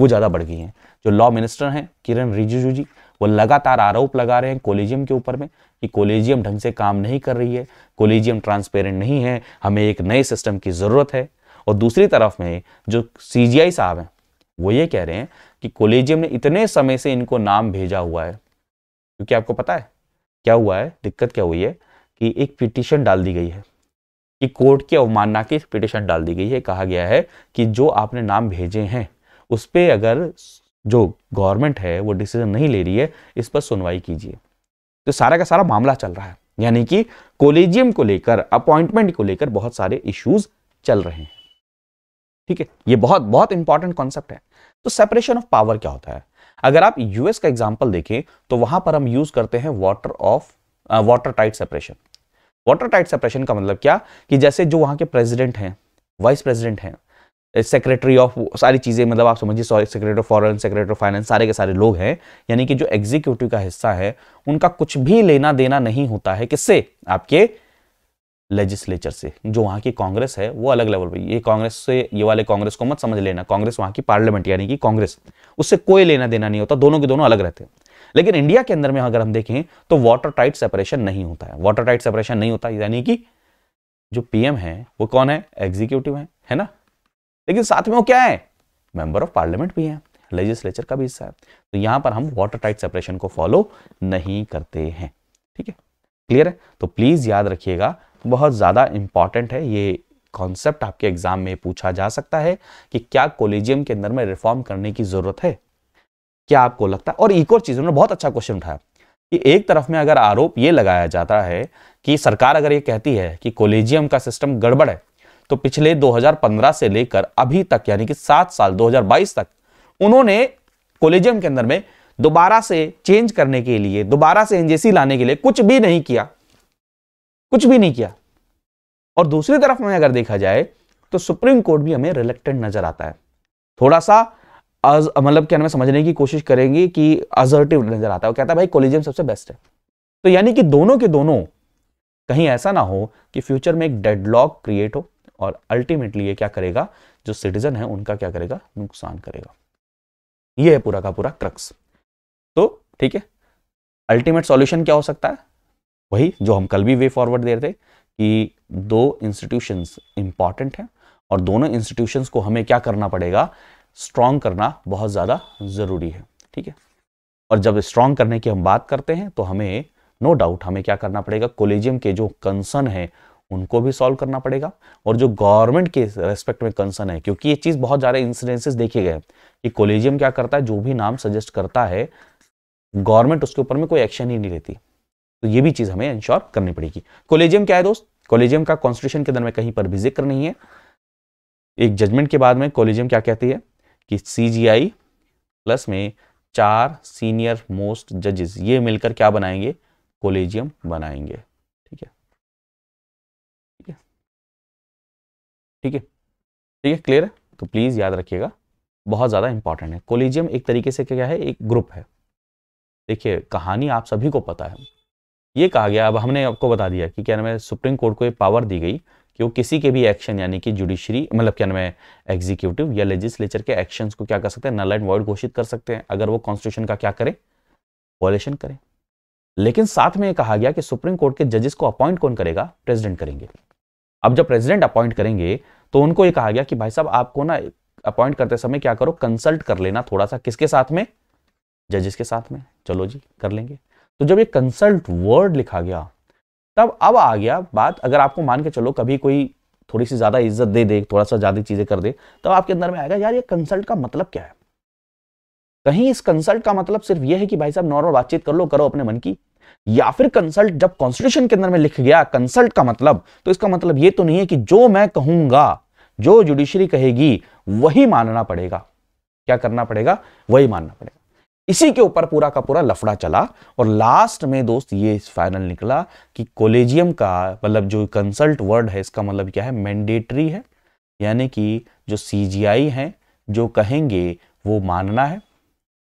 वो ज़्यादा बढ़ गई हैं जो लॉ मिनिस्टर हैं किरण रिजिजू जी वो लगातार आरोप लगा रहे हैं कोलेजियम के ऊपर में कि कोलेजियम ढंग से काम नहीं कर रही है कोलेजियम ट्रांसपेरेंट नहीं है हमें एक नए सिस्टम की ज़रूरत है और दूसरी तरफ में जो सी साहब हैं वो ये कह रहे हैं कि कोलेजियम ने इतने समय से इनको नाम भेजा हुआ है क्योंकि आपको पता है क्या हुआ है दिक्कत क्या हुई है कि एक पिटिशन डाल दी गई है कि कोर्ट की अवमानना की पिटिशन डाल दी गई है कहा गया है कि जो आपने नाम भेजे हैं उस पर अगर जो गवर्नमेंट है वो डिसीजन नहीं ले रही है इस पर सुनवाई कीजिए तो सारा का सारा मामला चल रहा है यानी कि कोलेजियम को लेकर अपॉइंटमेंट को लेकर बहुत सारे इश्यूज चल रहे हैं ठीक है ये बहुत बहुत इंपॉर्टेंट कॉन्सेप्ट है तो सेपरेशन ऑफ पावर क्या होता है अगर आप यूएस का एग्जाम्पल देखें तो वहां पर हम यूज करते हैं water of water tight separation water tight suppression का मतलब क्या कि जैसे जो वहाँ के प्रेसिडेंट हैं वाइस प्रेसिडेंट हैं सेक्रेटरी ऑफ सारी चीज़ें मतलब आप समझिए sorry secretary of foreign secretary of finance सारे के सारे लोग हैं यानी कि जो एग्जीक्यूटिव का हिस्सा है उनका कुछ भी लेना देना नहीं होता है किससे आपके लेजिस्लेचर से जो वहाँ की कांग्रेस है वो अलग लेवल पर ये कांग्रेस से ये वाले कांग्रेस को मत समझ लेना कांग्रेस वहाँ की पार्लियामेंट यानी कि कांग्रेस उससे कोई लेना देना नहीं होता दोनों के दोनों अलग रहते हैं लेकिन इंडिया के अंदर में अगर हम देखें तो वाटर टाइट सेपरेशन नहीं होता है वाटर टाइट सेपरेशन नहीं होता यानी कि जो पीएम है वो कौन है एग्जीक्यूटिव है है ना लेकिन साथ में वो क्या है मेंबर ऑफ पार्लियामेंट भी है लेजिस्लेचर का भी हिस्सा है तो यहां पर हम वाटर टाइट सेपरेशन को फॉलो नहीं करते हैं ठीक है क्लियर है तो प्लीज याद रखिएगा बहुत ज़्यादा इंपॉर्टेंट है ये कॉन्सेप्ट आपके एग्जाम में पूछा जा सकता है कि क्या कोलेजियम के अंदर में रिफॉर्म करने की ज़रूरत है क्या आपको लगता है और एक और चीज़ उन्होंने बहुत अच्छा क्वेश्चन उठाया कि एक तरफ में अगर आरोप ये लगाया जाता है कि सरकार अगर ये कहती है कि कोलेजियम का सिस्टम गड़बड़ है तो पिछले 2015 से लेकर अभी तक यानी कि सात साल 2022 तक उन्होंने कोलेजियम के अंदर में दोबारा से चेंज करने के लिए दोबारा से एनजेसी लाने के लिए कुछ भी नहीं किया कुछ भी नहीं किया और दूसरी तरफ में अगर देखा जाए तो सुप्रीम कोर्ट भी हमें रिलेक्टेड नजर आता है थोड़ा सा मतलब क्या नाम समझने की कोशिश करेंगे कि अजर्टिव नजर आता है वो कहता है भाई कोलिजियम सबसे बेस्ट है तो यानी कि दोनों के दोनों कहीं ऐसा ना हो कि फ्यूचर में एक डेडलॉक क्रिएट हो और अल्टीमेटली ये क्या करेगा जो सिटीजन है उनका क्या करेगा नुकसान करेगा ये है पूरा का पूरा क्रक्स तो ठीक है अल्टीमेट सॉल्यूशन क्या हो सकता है वही जो हम कल भी वे फॉरवर्ड दे रहे थे कि दो इंस्टीट्यूशंस इंपॉर्टेंट हैं और दोनों इंस्टीट्यूशंस को हमें क्या करना पड़ेगा स्ट्रांग करना बहुत ज़्यादा ज़रूरी है ठीक है और जब स्ट्रांग करने की हम बात करते हैं तो हमें नो no डाउट हमें क्या करना पड़ेगा कोलेजियम के जो कंसर्न है उनको भी सॉल्व करना पड़ेगा और जो गवर्नमेंट के रेस्पेक्ट में कंसर्न है क्योंकि ये चीज़ बहुत ज़्यादा इंसिडेंसेस देखे गए कि कोलेजियम क्या करता है जो भी नाम सजेस्ट करता है गवर्नमेंट उसके ऊपर में कोई एक्शन ही नहीं लेती तो ये भी चीज़ हमें इंश्योर करनी पड़ेगी कोलेजियम क्या है दोस्त कोलेजियम का कॉन्स्टिट्यूशन के अंदर में कहीं पर भी जिक्र नहीं है एक जजमेंट के बाद में कोलेजियम क्या कहती है कि सीजीआई प्लस में चार सीनियर मोस्ट जजेस ये मिलकर क्या बनाएंगे कोलेजियम बनाएंगे ठीक है ठीक है ठीक है ठीक है क्लियर है तो प्लीज़ याद रखिएगा बहुत ज़्यादा इंपॉर्टेंट है कोलेजियम एक तरीके से क्या है एक ग्रुप है देखिए कहानी आप सभी को पता है ये कहा गया अब हमने आपको बता दिया कि क्या नाम है सुप्रीम कोर्ट को ये पावर दी गई कि वो किसी के भी एक्शन यानी कि जुडिशरी मतलब क्या नाम है एग्जीक्यूटिव या लेजिस्लेचर के एक्शन को क्या कर सकते हैं नल एंड वर्ड घोषित कर सकते हैं अगर वो कॉन्स्टिट्यूशन का क्या करें वॉलेशन करें लेकिन साथ में ये कहा गया कि सुप्रीम कोर्ट के जजेस को अपॉइंट कौन करेगा प्रेसिडेंट करेंगे अब जब प्रेसिडेंट अपॉइंट करेंगे तो उनको ये कहा गया कि भाई साहब आपको ना अपॉइंट करते समय क्या करो कंसल्ट कर लेना थोड़ा सा किसके साथ में जजेस के साथ में चलो जी कर लेंगे तो जब ये कंसल्ट वर्ड लिखा गया तब अब आ गया बात अगर आपको मान के चलो कभी कोई थोड़ी सी ज़्यादा इज्जत दे दे थोड़ा सा ज़्यादा चीज़ें कर दे तब आपके अंदर में आएगा यार ये कंसल्ट का मतलब क्या है कहीं इस कंसल्ट का मतलब सिर्फ ये है कि भाई साहब नॉर्मल बातचीत कर लो करो अपने मन की या फिर कंसल्ट जब कॉन्स्टिट्यूशन के अंदर में लिख गया कंसल्ट का मतलब तो इसका मतलब ये तो नहीं है कि जो मैं कहूंगा जो जुडिशरी कहेगी वही मानना पड़ेगा क्या करना पड़ेगा वही मानना पड़ेगा इसी के ऊपर पूरा का पूरा लफड़ा चला और लास्ट में दोस्त ये फाइनल निकला कि कोलेजियम का मतलब जो कंसल्ट वर्ड है इसका मतलब क्या है मैंडेटरी है यानी कि जो सी हैं जो कहेंगे वो मानना है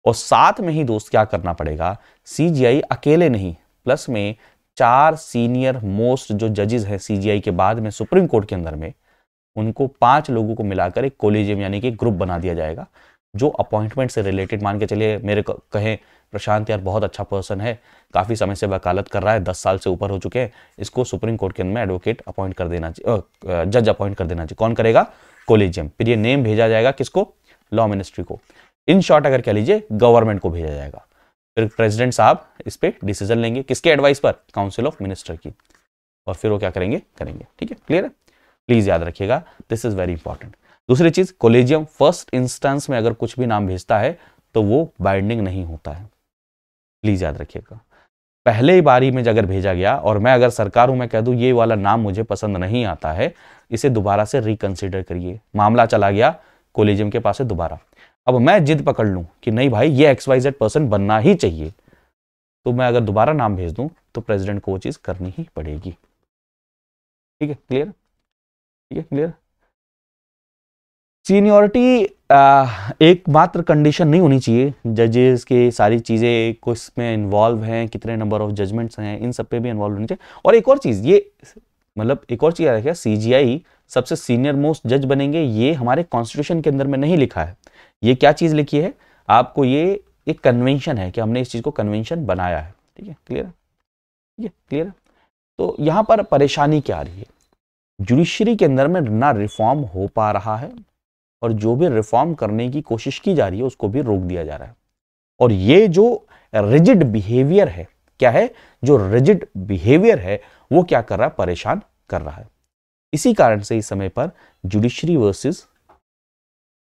और साथ में ही दोस्त क्या करना पड़ेगा सी अकेले नहीं प्लस में चार सीनियर मोस्ट जो जजेस हैं सी के बाद में सुप्रीम कोर्ट के अंदर में उनको पांच लोगों को मिलाकर एक कोलेजियम यानी कि ग्रुप बना दिया जाएगा जो अपॉइंटमेंट से रिलेटेड मान के चलिए मेरे कहें प्रशांत यार बहुत अच्छा पर्सन है काफ़ी समय से वकालत कर रहा है दस साल से ऊपर हो चुके हैं इसको सुप्रीम कोर्ट के अंदर में एडवोकेट अपॉइंट कर देना चाहिए जज अपॉइंट कर देना चाहिए कौन करेगा कोलेजियम फिर ये नेम भेजा जाएगा किसको लॉ मिनिस्ट्री को इन शॉर्ट अगर कह लीजिए गवर्नमेंट को भेजा जाएगा फिर प्रेसिडेंट साहब इस पर डिसीजन लेंगे किसके एडवाइस पर काउंसिल ऑफ मिनिस्टर की और फिर वो क्या करेंगे करेंगे ठीक है क्लियर है प्लीज़ याद रखिएगा दिस इज़ वेरी इंपॉर्टेंट दूसरी चीज कोलेजियम फर्स्ट इंस्टेंस में अगर कुछ भी नाम भेजता है तो वो बाइंडिंग नहीं होता है प्लीज याद रखिएगा पहले ही बारी में अगर भेजा गया और मैं अगर सरकार हूं मैं कह दूं ये वाला नाम मुझे पसंद नहीं आता है इसे दोबारा से रिकंसिडर करिए मामला चला गया कोलेजियम के पास से दोबारा अब मैं जिद पकड़ लूं कि नहीं भाई ये एक्स वाई जेड पर्सन बनना ही चाहिए तो मैं अगर दोबारा नाम भेज दूं तो प्रेसिडेंट को वो चीज़ करनी ही पड़ेगी ठीक है क्लियर ठीक है क्लियर सीनियोरिटी एकमात्र कंडीशन नहीं होनी चाहिए जजेस के सारी चीज़ें कुछ में इन्वॉल्व हैं कितने नंबर ऑफ जजमेंट्स हैं इन सब पे भी इन्वॉल्व होनी चाहिए और एक और चीज़ ये मतलब एक और चीज़ रखिए सी सबसे सीनियर मोस्ट जज बनेंगे ये हमारे कॉन्स्टिट्यूशन के अंदर में नहीं लिखा है ये क्या चीज़ लिखी है आपको ये एक कन्वेंशन है कि हमने इस चीज़ को कन्वेंशन बनाया है ठीक है क्लियर है ठीक है क्लियर है तो यहाँ पर परेशानी क्या आ रही है जुडिशरी के अंदर में ना रिफॉर्म हो पा रहा है और जो भी रिफॉर्म करने की कोशिश की जा रही है उसको भी रोक दिया जा रहा है और ये जो रिजिड बिहेवियर है क्या है जो रिजिड बिहेवियर है वो क्या कर रहा है परेशान कर रहा है इसी कारण से इस समय पर जुडिशरी वर्सेस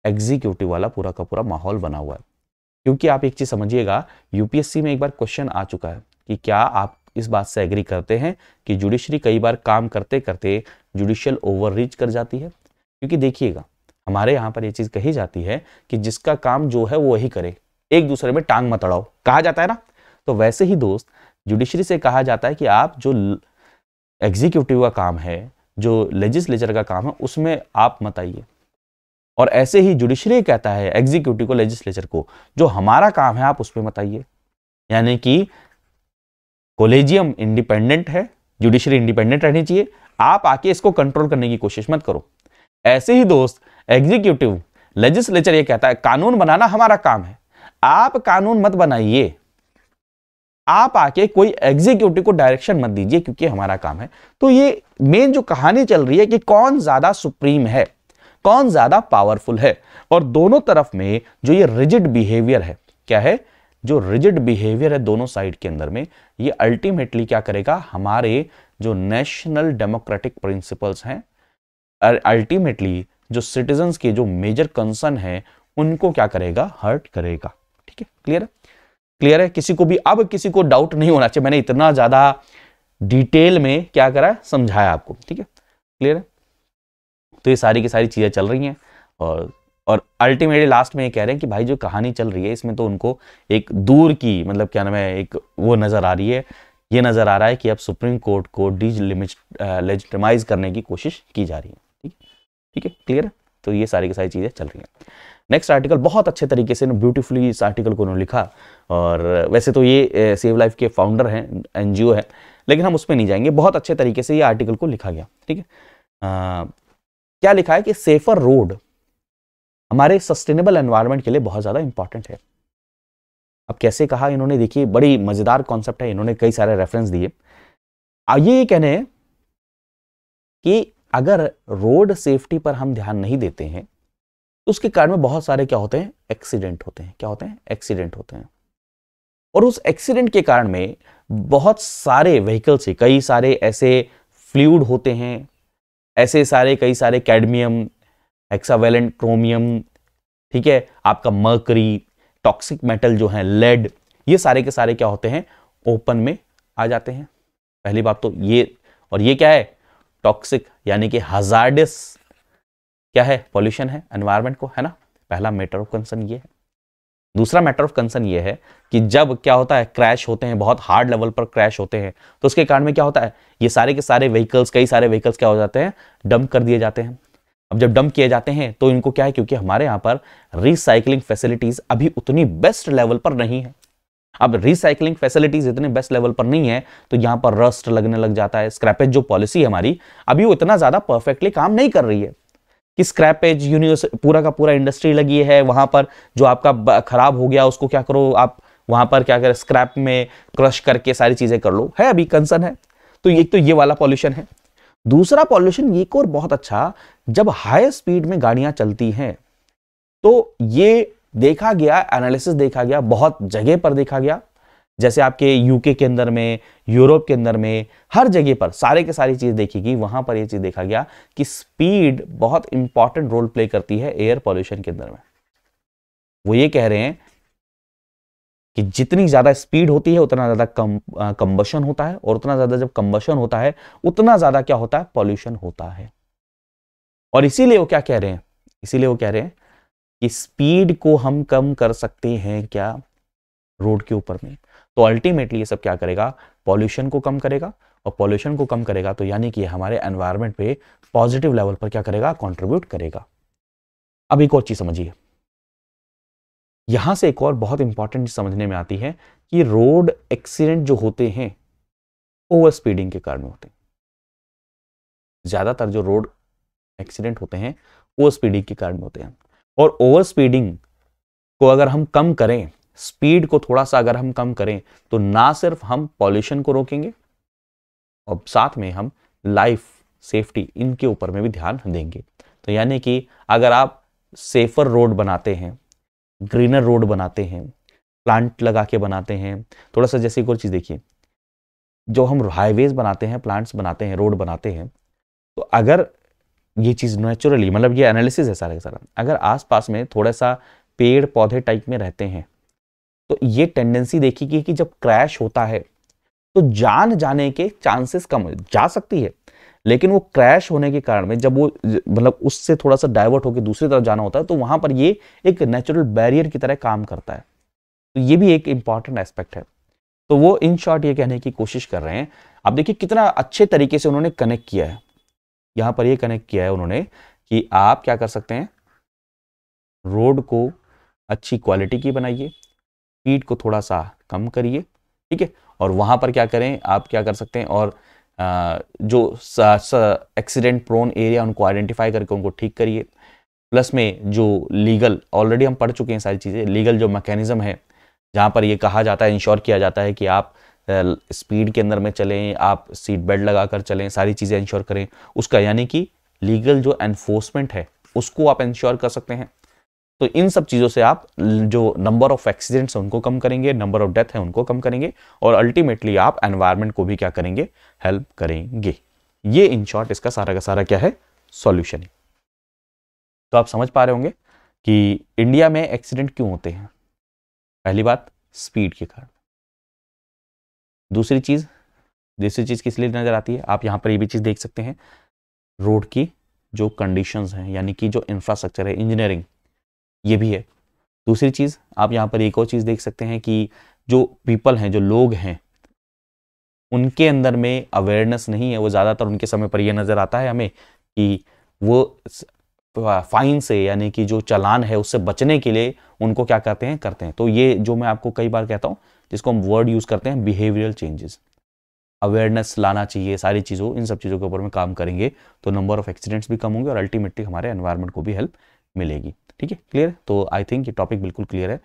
एग्जीक्यूटिव वाला पूरा का पूरा माहौल बना हुआ है क्योंकि आप एक चीज समझिएगा यूपीएससी में एक बार क्वेश्चन आ चुका है कि क्या आप इस बात से एग्री करते हैं कि जुडिशरी कई बार काम करते करते जुडिशियल ओवर कर जाती है क्योंकि देखिएगा हमारे यहाँ पर ये चीज़ कही जाती है कि जिसका काम जो है वो वही करे एक दूसरे में टांग मत अड़ाओ कहा जाता है ना तो वैसे ही दोस्त जुडिशरी से कहा जाता है कि आप जो एग्जीक्यूटिव का काम है जो लेजिस्लेचर का काम है उसमें आप मत आइए और ऐसे ही जुडिशरी कहता है एग्जीक्यूटिव को लेजिस्लेचर को जो हमारा काम है आप उस पर मत आइए यानी कि कोलेजियम इंडिपेंडेंट है जुडिशरी इंडिपेंडेंट रहनी चाहिए आप आके इसको कंट्रोल करने की कोशिश मत करो ऐसे ही दोस्त एग्जीक्यूटिव लेजिस्लेचर ये कहता है कानून बनाना हमारा काम है आप कानून मत बनाइए आप आके कोई एग्जीक्यूटिव को डायरेक्शन मत दीजिए क्योंकि हमारा काम है तो ये मेन जो कहानी चल रही है कि कौन ज्यादा सुप्रीम है कौन ज्यादा पावरफुल है और दोनों तरफ में जो ये रिजिड बिहेवियर है क्या है जो रिजिड बिहेवियर है दोनों साइड के अंदर में ये अल्टीमेटली क्या करेगा हमारे जो नेशनल डेमोक्रेटिक प्रिंसिपल्स हैं अल्टीमेटली जो सिटीजन के जो मेजर कंसर्न है उनको क्या करेगा हर्ट करेगा ठीक है क्लियर है क्लियर है किसी को भी अब किसी को डाउट नहीं होना चाहिए मैंने इतना ज़्यादा डिटेल में क्या करा है समझाया आपको ठीक है क्लियर है तो ये सारी की सारी चीज़ें चल रही हैं और और अल्टीमेटली लास्ट में ये कह रहे हैं कि भाई जो कहानी चल रही है इसमें तो उनको एक दूर की मतलब क्या नाम है एक वो नज़र आ रही है ये नज़र आ रहा है कि अब सुप्रीम कोर्ट को डीज लिमिट लेजिटमाइज करने की कोशिश की जा रही है ठीक है ठीक है क्लियर तो ये सारी की सारी चीज़ें चल रही हैं नेक्स्ट आर्टिकल बहुत अच्छे तरीके से ब्यूटीफुली इस आर्टिकल को उन्होंने लिखा और वैसे तो ये सेव लाइफ के फाउंडर हैं एनजीओ है लेकिन हम उसमें नहीं जाएंगे बहुत अच्छे तरीके से ये आर्टिकल को लिखा गया ठीक है क्या लिखा है कि सेफर रोड हमारे सस्टेनेबल एनवायरमेंट के लिए बहुत ज़्यादा इंपॉर्टेंट है अब कैसे कहा इन्होंने देखिए बड़ी मज़ेदार कॉन्सेप्ट है इन्होंने कई सारे रेफरेंस दिए आइए ये कहने कि अगर रोड सेफ्टी पर हम ध्यान नहीं देते हैं तो उसके कारण में बहुत सारे क्या होते हैं एक्सीडेंट होते हैं क्या होते हैं एक्सीडेंट होते हैं और उस एक्सीडेंट के कारण में बहुत सारे व्हीकल से कई सारे ऐसे फ्लूड होते हैं ऐसे सारे कई सारे कैडमियम एक्सावेलेंट क्रोमियम ठीक है आपका मर्करी टॉक्सिक मेटल जो है लेड ये सारे के सारे क्या होते हैं ओपन में आ जाते हैं पहली बात तो ये और ये क्या है टॉक्सिक यानी कि हजार्डिस क्या है पॉल्यूशन है एनवायरमेंट को है ना पहला मैटर ऑफ कंसर्न ये है दूसरा मैटर ऑफ कंसर्न ये है कि जब क्या होता है क्रैश होते हैं बहुत हार्ड लेवल पर क्रैश होते हैं तो उसके कारण में क्या होता है ये सारे के सारे व्हीकल्स कई सारे व्हीकल्स क्या हो जाते हैं डंप कर दिए जाते हैं अब जब डंप किए जाते हैं तो इनको क्या है क्योंकि हमारे यहाँ पर रिसाइकलिंग फैसिलिटीज अभी उतनी बेस्ट लेवल पर नहीं है अब रिसाइकलिंग फैसिलिटीज इतने बेस्ट लेवल पर नहीं है तो यहां पर रस्ट लगने लग जाता है स्क्रैपेज जो पॉलिसी है हमारी अभी वो इतना ज़्यादा परफेक्टली काम नहीं कर रही है कि स्क्रैपेज यूनिवर्स पूरा का पूरा इंडस्ट्री लगी है वहां पर जो आपका खराब हो गया उसको क्या करो आप वहां पर क्या करें स्क्रैप में क्रश करके सारी चीज़ें कर लो है अभी कंसर्न है तो एक तो ये वाला पॉल्यूशन है दूसरा पॉल्यूशन एक और बहुत अच्छा जब हाई स्पीड में गाड़ियां चलती हैं तो ये देखा गया एनालिसिस देखा गया बहुत जगह पर देखा गया जैसे आपके यूके के अंदर में यूरोप के अंदर में हर जगह पर सारे के सारी चीज़ देखी गई वहां पर यह चीज़ देखा गया कि स्पीड बहुत इंपॉर्टेंट रोल प्ले करती है एयर पॉल्यूशन के अंदर में वो ये कह रहे हैं कि जितनी ज़्यादा स्पीड होती है उतना ज़्यादा कम कंबशन होता है और उतना ज़्यादा जब कंबशन होता है उतना ज़्यादा क्या होता है पॉल्यूशन होता है और इसीलिए वो क्या कह रहे हैं इसीलिए वो कह रहे हैं कि स्पीड को हम कम कर सकते हैं क्या रोड के ऊपर में तो अल्टीमेटली ये सब क्या करेगा पॉल्यूशन को कम करेगा और पॉल्यूशन को कम करेगा तो यानी कि हमारे एनवायरमेंट पे पॉजिटिव लेवल पर क्या करेगा कंट्रीब्यूट करेगा अब एक और चीज समझिए यहां से एक और बहुत इंपॉर्टेंट समझने में आती है कि रोड एक्सीडेंट जो होते हैं ओवर स्पीडिंग के कारण होते हैं ज्यादातर जो रोड एक्सीडेंट होते हैं ओवर स्पीडिंग के कारण होते हैं और ओवर स्पीडिंग को अगर हम कम करें स्पीड को थोड़ा सा अगर हम कम करें तो ना सिर्फ हम पॉल्यूशन को रोकेंगे और साथ में हम लाइफ सेफ्टी इनके ऊपर में भी ध्यान देंगे तो यानी कि अगर आप सेफर रोड बनाते हैं ग्रीनर रोड बनाते हैं प्लांट लगा के बनाते हैं थोड़ा सा जैसे एक और चीज़ देखिए जो हम हाईवेज बनाते हैं प्लांट्स बनाते हैं रोड बनाते हैं तो अगर ये चीज़ नेचुरली मतलब ये एनालिसिस है सारा के सारा अगर आसपास में थोड़ा सा पेड़ पौधे टाइप में रहते हैं तो ये टेंडेंसी देखी गई कि जब क्रैश होता है तो जान जाने के चांसेस कम जा सकती है लेकिन वो क्रैश होने के कारण में जब वो मतलब उससे थोड़ा सा डाइवर्ट होकर दूसरी तरफ जाना होता है तो वहां पर ये एक नेचुरल बैरियर की तरह काम करता है तो ये भी एक इंपॉर्टेंट एस्पेक्ट है तो वो इन शॉर्ट ये कहने की कोशिश कर रहे हैं आप देखिए कितना अच्छे तरीके से उन्होंने कनेक्ट किया है यहाँ पर ये कनेक्ट किया है उन्होंने कि आप क्या कर सकते हैं रोड को अच्छी क्वालिटी की बनाइए स्पीड को थोड़ा सा कम करिए ठीक है और वहाँ पर क्या करें आप क्या कर सकते हैं और जो एक्सीडेंट प्रोन एरिया उनको आइडेंटिफाई करके उनको ठीक करिए प्लस में जो लीगल ऑलरेडी हम पढ़ चुके हैं सारी चीज़ें लीगल जो मैकेनिज़्म है जहाँ पर ये कहा जाता है इंश्योर किया जाता है कि आप स्पीड के अंदर में चलें आप सीट बेल्ट लगा कर चलें सारी चीज़ें इंश्योर करें उसका यानी कि लीगल जो एनफोर्समेंट है उसको आप इंश्योर कर सकते हैं तो इन सब चीज़ों से आप जो नंबर ऑफ एक्सीडेंट्स हैं उनको कम करेंगे नंबर ऑफ डेथ है उनको कम करेंगे और अल्टीमेटली आप एनवायरमेंट को भी क्या करेंगे हेल्प करेंगे ये इन शॉर्ट इसका सारा का सारा क्या है सॉल्यूशन है तो आप समझ पा रहे होंगे कि इंडिया में एक्सीडेंट क्यों होते हैं पहली बात स्पीड के कारण दूसरी चीज़ दूसरी चीज़ किस लिए नज़र आती है आप यहाँ पर ये भी चीज़ देख सकते हैं रोड की जो कंडीशंस हैं यानी कि जो इंफ्रास्ट्रक्चर है इंजीनियरिंग ये भी है दूसरी चीज़ आप यहाँ पर एक और चीज़ देख सकते हैं कि जो पीपल हैं जो लोग हैं उनके अंदर में अवेयरनेस नहीं है वो ज़्यादातर उनके समय पर यह नज़र आता है हमें कि वो फाइन से यानी कि जो चलान है उससे बचने के लिए उनको क्या करते हैं करते हैं तो ये जो मैं आपको कई बार कहता हूँ जिसको हम वर्ड यूज़ करते हैं बिहेवियरल चेंजेस अवेयरनेस लाना चाहिए सारी चीज़ों इन सब चीज़ों के ऊपर में काम करेंगे तो नंबर ऑफ एक्सीडेंट्स भी कम होंगे और अल्टीमेटली हमारे एनवायरमेंट को भी हेल्प मिलेगी ठीक है क्लियर तो आई थिंक ये टॉपिक बिल्कुल क्लियर है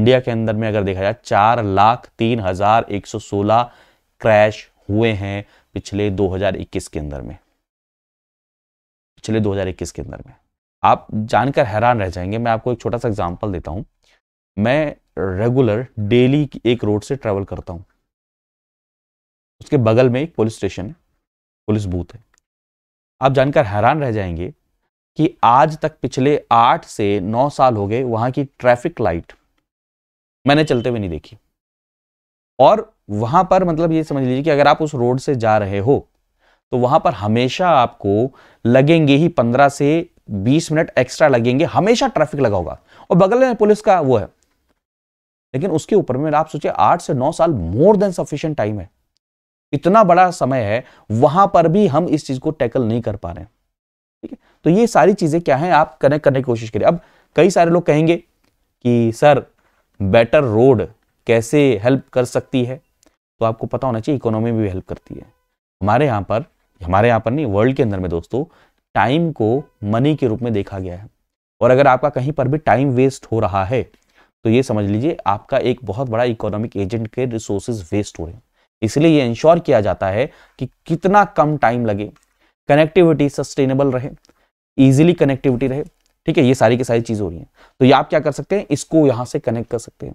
इंडिया के अंदर में अगर देखा जाए चार लाख तीन हजार एक सौ सोलह क्रैश हुए हैं पिछले 2021 के अंदर में पिछले 2021 के अंदर में आप जानकर हैरान रह जाएंगे मैं आपको एक छोटा सा एग्जाम्पल देता हूँ मैं रेगुलर डेली एक रोड से ट्रेवल करता हूँ उसके बगल में एक पुलिस स्टेशन है पुलिस बूथ है आप जानकर हैरान रह जाएंगे कि आज तक पिछले आठ से नौ साल हो गए वहां की ट्रैफिक लाइट मैंने चलते हुए नहीं देखी और वहां पर मतलब ये समझ लीजिए कि अगर आप उस रोड से जा रहे हो तो वहां पर हमेशा आपको लगेंगे ही पंद्रह से बीस मिनट एक्स्ट्रा लगेंगे हमेशा ट्रैफिक लगा होगा और बगल में पुलिस का वो है लेकिन उसके ऊपर में आप सोचिए आठ से नौ साल मोर देन सफिशियंट टाइम है इतना बड़ा समय है वहां पर भी हम इस चीज को टैकल नहीं कर पा रहे ठीक है तो ये सारी चीजें क्या है आप कनेक्ट करने की कोशिश करिए अब कई सारे लोग कहेंगे कि सर बेटर रोड कैसे हेल्प कर सकती है तो आपको पता होना चाहिए इकोनॉमी में भी हेल्प करती है हमारे यहाँ पर हमारे यहाँ पर नहीं वर्ल्ड के अंदर में दोस्तों टाइम को मनी के रूप में देखा गया है और अगर आपका कहीं पर भी टाइम वेस्ट हो रहा है तो ये समझ लीजिए आपका एक बहुत बड़ा इकोनॉमिक एजेंट के रिसोर्सेज वेस्ट हो रहे हैं इसलिए ये इंश्योर किया जाता है कि कितना कम टाइम लगे कनेक्टिविटी सस्टेनेबल रहे ईजिली कनेक्टिविटी रहे ठीक है ये सारी की सारी चीज़ हो रही हैं तो ये आप क्या कर सकते हैं इसको यहाँ से कनेक्ट कर सकते हैं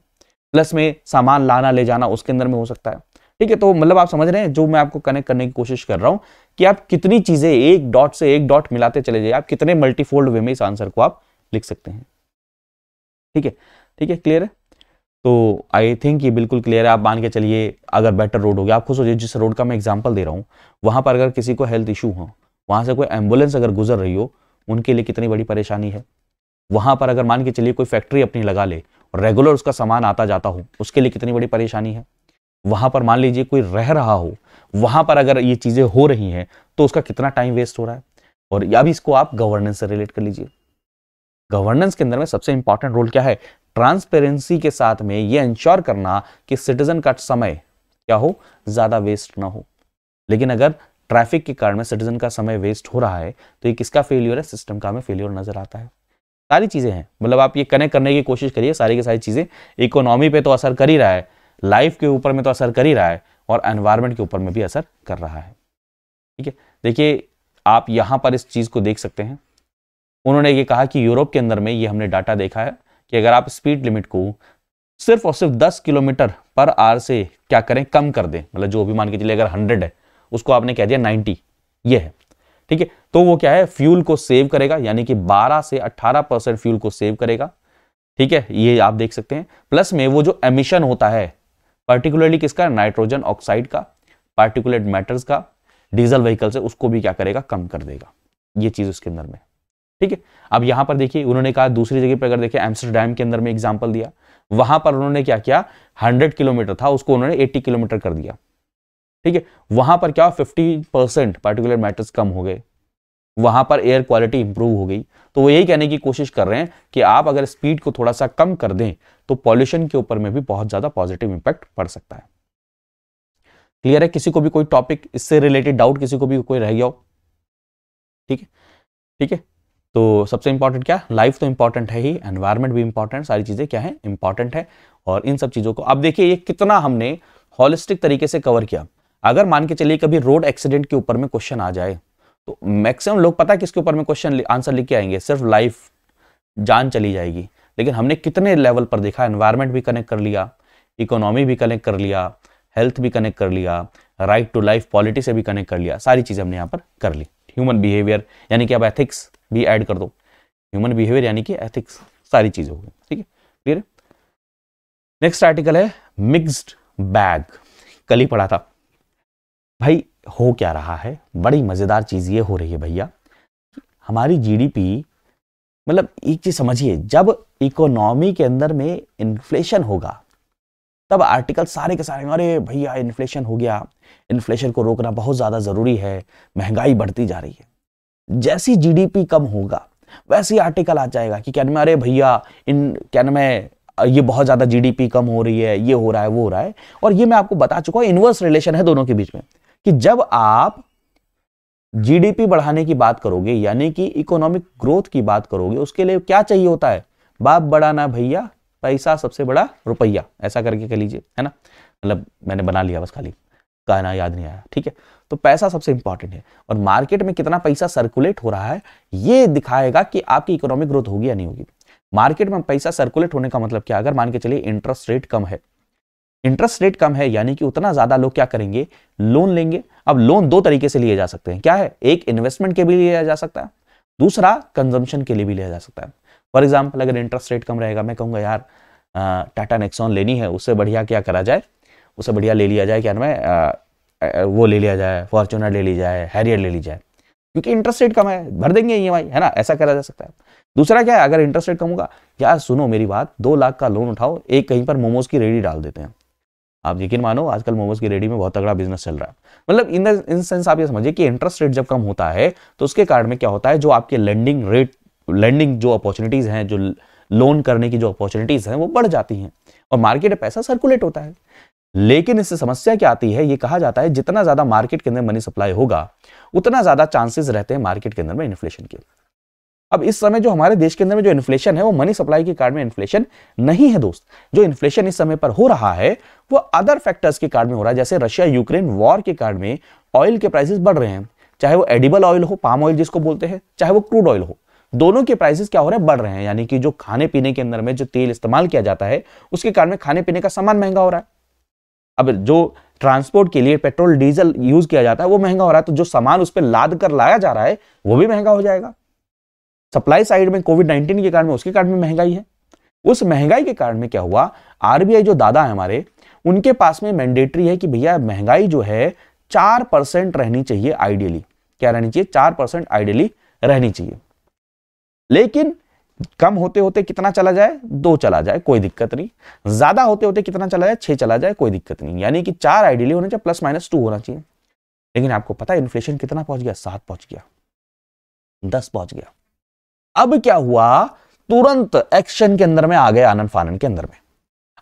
प्लस में सामान लाना ले जाना उसके अंदर में हो सकता है ठीक है तो मतलब आप समझ रहे हैं जो मैं आपको कनेक्ट करने की कोशिश कर रहा हूँ कि आप कितनी चीज़ें एक डॉट से एक डॉट मिलाते चले जाइए आप कितने मल्टीफोल्ड वे में इस आंसर को आप लिख सकते हैं ठीक है ठीक है क्लियर है तो आई थिंक ये बिल्कुल क्लियर है आप मान के चलिए अगर बेटर रोड हो गया आप खुद सोचिए जिस रोड का मैं एग्जाम्पल दे रहा हूँ वहाँ पर अगर किसी को हेल्थ इशू हो वहाँ से कोई एम्बुलेंस अगर गुजर रही हो उनके लिए कितनी बड़ी परेशानी है वहाँ पर अगर मान के चलिए कोई फैक्ट्री अपनी लगा ले और रेगुलर उसका सामान आता जाता हो उसके लिए कितनी बड़ी परेशानी है वहाँ पर मान लीजिए कोई रह रहा हो वहाँ पर अगर ये चीज़ें हो रही हैं तो उसका कितना टाइम वेस्ट हो रहा है और या भी इसको आप गवर्नेंस से रिलेट कर लीजिए गवर्नेंस के अंदर में सबसे इंपॉर्टेंट रोल क्या है ट्रांसपेरेंसी के साथ में ये इंश्योर करना कि सिटीजन का समय क्या हो ज्यादा वेस्ट ना हो लेकिन अगर ट्रैफिक के कारण में सिटीजन का समय वेस्ट हो रहा है तो ये किसका फेल्यूर है सिस्टम का हमें फेल्यूर नजर आता है सारी चीज़ें हैं मतलब आप ये कनेक्ट करने की कोशिश करिए सारी की सारी चीज़ें इकोनॉमी पे तो असर कर ही रहा है लाइफ के ऊपर में तो असर कर ही रहा है और एनवायरमेंट के ऊपर में भी असर कर रहा है ठीक है देखिए आप यहां पर इस चीज़ को देख सकते हैं उन्होंने ये कहा कि यूरोप के अंदर में ये हमने डाटा देखा है कि अगर आप स्पीड लिमिट को सिर्फ और सिर्फ 10 किलोमीटर पर आर से क्या करें कम कर दें मतलब जो भी मान के चलिए अगर 100 है उसको आपने कह दिया 90 ये है ठीक है तो वो क्या है फ्यूल को सेव करेगा यानी कि 12 से 18 परसेंट फ्यूल को सेव करेगा ठीक है ये आप देख सकते हैं प्लस में वो जो एमिशन होता है पर्टिकुलरली किसका नाइट्रोजन ऑक्साइड का पार्टिकुलेट मैटर्स का डीजल व्हीकल से उसको भी क्या करेगा कम कर देगा ये चीज उसके अंदर में ठीक है अब यहां पर देखिए उन्होंने कहा दूसरी जगह पर अगर देखिए एम्स्टरडेम के अंदर में एग्जाम्पल दिया वहां पर उन्होंने क्या किया हंड्रेड किलोमीटर था उसको उन्होंने एट्टी किलोमीटर कर दिया ठीक है वहां पर क्या फिफ्टी परसेंट पार्टिकुलर मैटर्स कम हो गए वहां पर एयर क्वालिटी इंप्रूव हो गई तो वो यही कहने की कोशिश कर रहे हैं कि आप अगर स्पीड को थोड़ा सा कम कर दें तो पॉल्यूशन के ऊपर में भी बहुत ज्यादा पॉजिटिव इंपैक्ट पड़ सकता है क्लियर है किसी को भी कोई टॉपिक इससे रिलेटेड डाउट किसी को भी कोई रह गया हो ठीक है ठीक है तो सबसे इंपॉर्टेंट क्या लाइफ तो इंपॉर्टेंट है ही एनवायरमेंट भी इंपॉर्टेंट सारी चीज़ें क्या है इंपॉर्टेंट है और इन सब चीज़ों को अब देखिए ये कितना हमने होलिस्टिक तरीके से कवर किया अगर मान के चलिए कभी रोड एक्सीडेंट के ऊपर में क्वेश्चन आ जाए तो मैक्सिमम लोग पता है किसके ऊपर में क्वेश्चन आंसर लेके आएंगे सिर्फ लाइफ जान चली जाएगी लेकिन हमने कितने लेवल पर देखा एनवायरमेंट भी कनेक्ट कर लिया इकोनॉमी भी कनेक्ट कर लिया हेल्थ भी कनेक्ट कर लिया राइट टू लाइफ पॉलिटी से भी कनेक्ट कर लिया सारी चीज़ें हमने यहाँ पर कर ली ह्यूमन बिहेवियर यानी कि अब एथिक्स भी ऐड कर दो ह्यूमन बिहेवियर यानी कि एथिक्स सारी चीज़ें हो गई ठीक है क्लियर नेक्स्ट आर्टिकल है मिक्स्ड बैग कल ही पढ़ा था भाई हो क्या रहा है बड़ी मज़ेदार चीज़ ये हो रही है भैया हमारी जीडीपी मतलब एक चीज़ समझिए जब इकोनॉमी के अंदर में इन्फ्लेशन होगा तब आर्टिकल सारे के सारे अरे भैया इन्फ्लेशन हो गया इन्फ्लेशन को रोकना बहुत ज़्यादा ज़रूरी है महंगाई बढ़ती जा रही है जैसी जीडीपी कम होगा वैसे ही आर्टिकल आ जाएगा कि कहने में अरे भैया इन कहने में ये बहुत ज़्यादा जीडीपी कम हो रही है ये हो रहा है वो हो रहा है और ये मैं आपको बता चुका हूं इनवर्स रिलेशन है दोनों के बीच में कि जब आप जीडीपी बढ़ाने की बात करोगे यानी कि इकोनॉमिक ग्रोथ की बात करोगे उसके लिए क्या चाहिए होता है बाप बड़ा ना भैया पैसा सबसे बड़ा रुपया ऐसा करके कह लीजिए है ना मतलब मैंने बना लिया बस खाली कहना याद नहीं आया ठीक है तो पैसा सबसे इंपॉर्टेंट है और मार्केट में कितना पैसा सर्कुलेट हो रहा है ये दिखाएगा कि आपकी इकोनॉमिक ग्रोथ होगी या नहीं होगी मार्केट में पैसा सर्कुलेट होने का मतलब क्या अगर मान के चलिए इंटरेस्ट रेट कम है इंटरेस्ट रेट कम है यानी कि उतना ज्यादा लोग क्या करेंगे लोन लेंगे अब लोन दो तरीके से लिए जा सकते हैं क्या है एक इन्वेस्टमेंट के भी लिया जा सकता है दूसरा कंजम्पशन के लिए भी लिया जा सकता है फॉर एग्जाम्पल अगर इंटरेस्ट रेट कम रहेगा मैं कहूंगा यार टाटा नेक्सॉन लेनी है उससे बढ़िया क्या करा जाए उसे बढ़िया ले लिया जाए क्या नाम है वो ले लिया जाए फॉर्चूनर ले ली जाए हैरियर ले ली जाए क्योंकि इंटरेस्ट रेट कम है भर देंगे ई है ना ऐसा करा जा सकता है दूसरा क्या है अगर इंटरेस्ट रेट कम होगा यार सुनो मेरी बात दो लाख का लोन उठाओ एक कहीं पर मोमोज की रेडी डाल देते हैं आप यकीन मानो आजकल मोमोज की रेडी में बहुत तगड़ा बिजनेस चल रहा है मतलब इन इन सेंस आप ये समझिए कि इंटरेस्ट रेट जब कम होता है तो उसके कारण में क्या होता है जो आपके लैंडिंग रेट लैंडिंग जो अपॉर्चुनिटीज़ हैं जो लोन करने की जो अपॉर्चुनिटीज़ हैं वो बढ़ जाती हैं और मार्केट में पैसा सर्कुलेट होता है लेकिन इससे समस्या क्या आती है ये कहा जाता है जितना ज्यादा मार्केट के अंदर मनी सप्लाई होगा उतना ज्यादा चांसेस रहते हैं मार्केट के अंदर में इन्फ्लेशन के अब इस समय जो हमारे देश के अंदर में जो इन्फ्लेशन है वो मनी सप्लाई के कारण में इन्फ्लेशन नहीं है दोस्त जो इन्फ्लेशन इस समय पर हो रहा है वो अदर फैक्टर्स के कारण में हो रहा है जैसे रशिया यूक्रेन वॉर के कारण में ऑयल के प्राइसेस बढ़ रहे हैं चाहे वो एडिबल ऑयल हो पाम ऑयल जिसको बोलते हैं चाहे वो क्रूड ऑयल हो दोनों के प्राइसेस क्या हो रहे हैं बढ़ रहे हैं यानी कि जो खाने पीने के अंदर में जो तेल इस्तेमाल किया जाता है उसके कारण में खाने पीने का सामान महंगा हो रहा है अब जो ट्रांसपोर्ट के लिए पेट्रोल डीजल यूज किया जाता है वो महंगा हो रहा है तो जो सामान उस पर लाद कर लाया जा रहा है वो भी महंगा हो जाएगा सप्लाई साइड में कोविड नाइन्टीन के कारण उसके कारण भी महंगाई है उस महंगाई के कारण में क्या हुआ आरबीआई जो दादा है हमारे उनके पास में मैंडेटरी है कि भैया महंगाई जो है चार परसेंट रहनी चाहिए आइडियली क्या रहनी चाहिए चार परसेंट आइडियली रहनी चाहिए लेकिन कम होते होते कितना चला जाए दो चला जाए कोई दिक्कत नहीं ज्यादा होते होते कितना चला जाए छह चला जाए कोई दिक्कत नहीं यानी कि चार आइडियली होना चाहिए प्लस माइनस टू होना चाहिए लेकिन आपको पता है इन्फ्लेशन कितना पहुंच गया सात पहुंच गया दस पहुंच गया अब क्या हुआ तुरंत एक्शन के अंदर में आ गए आनंद फानन के अंदर में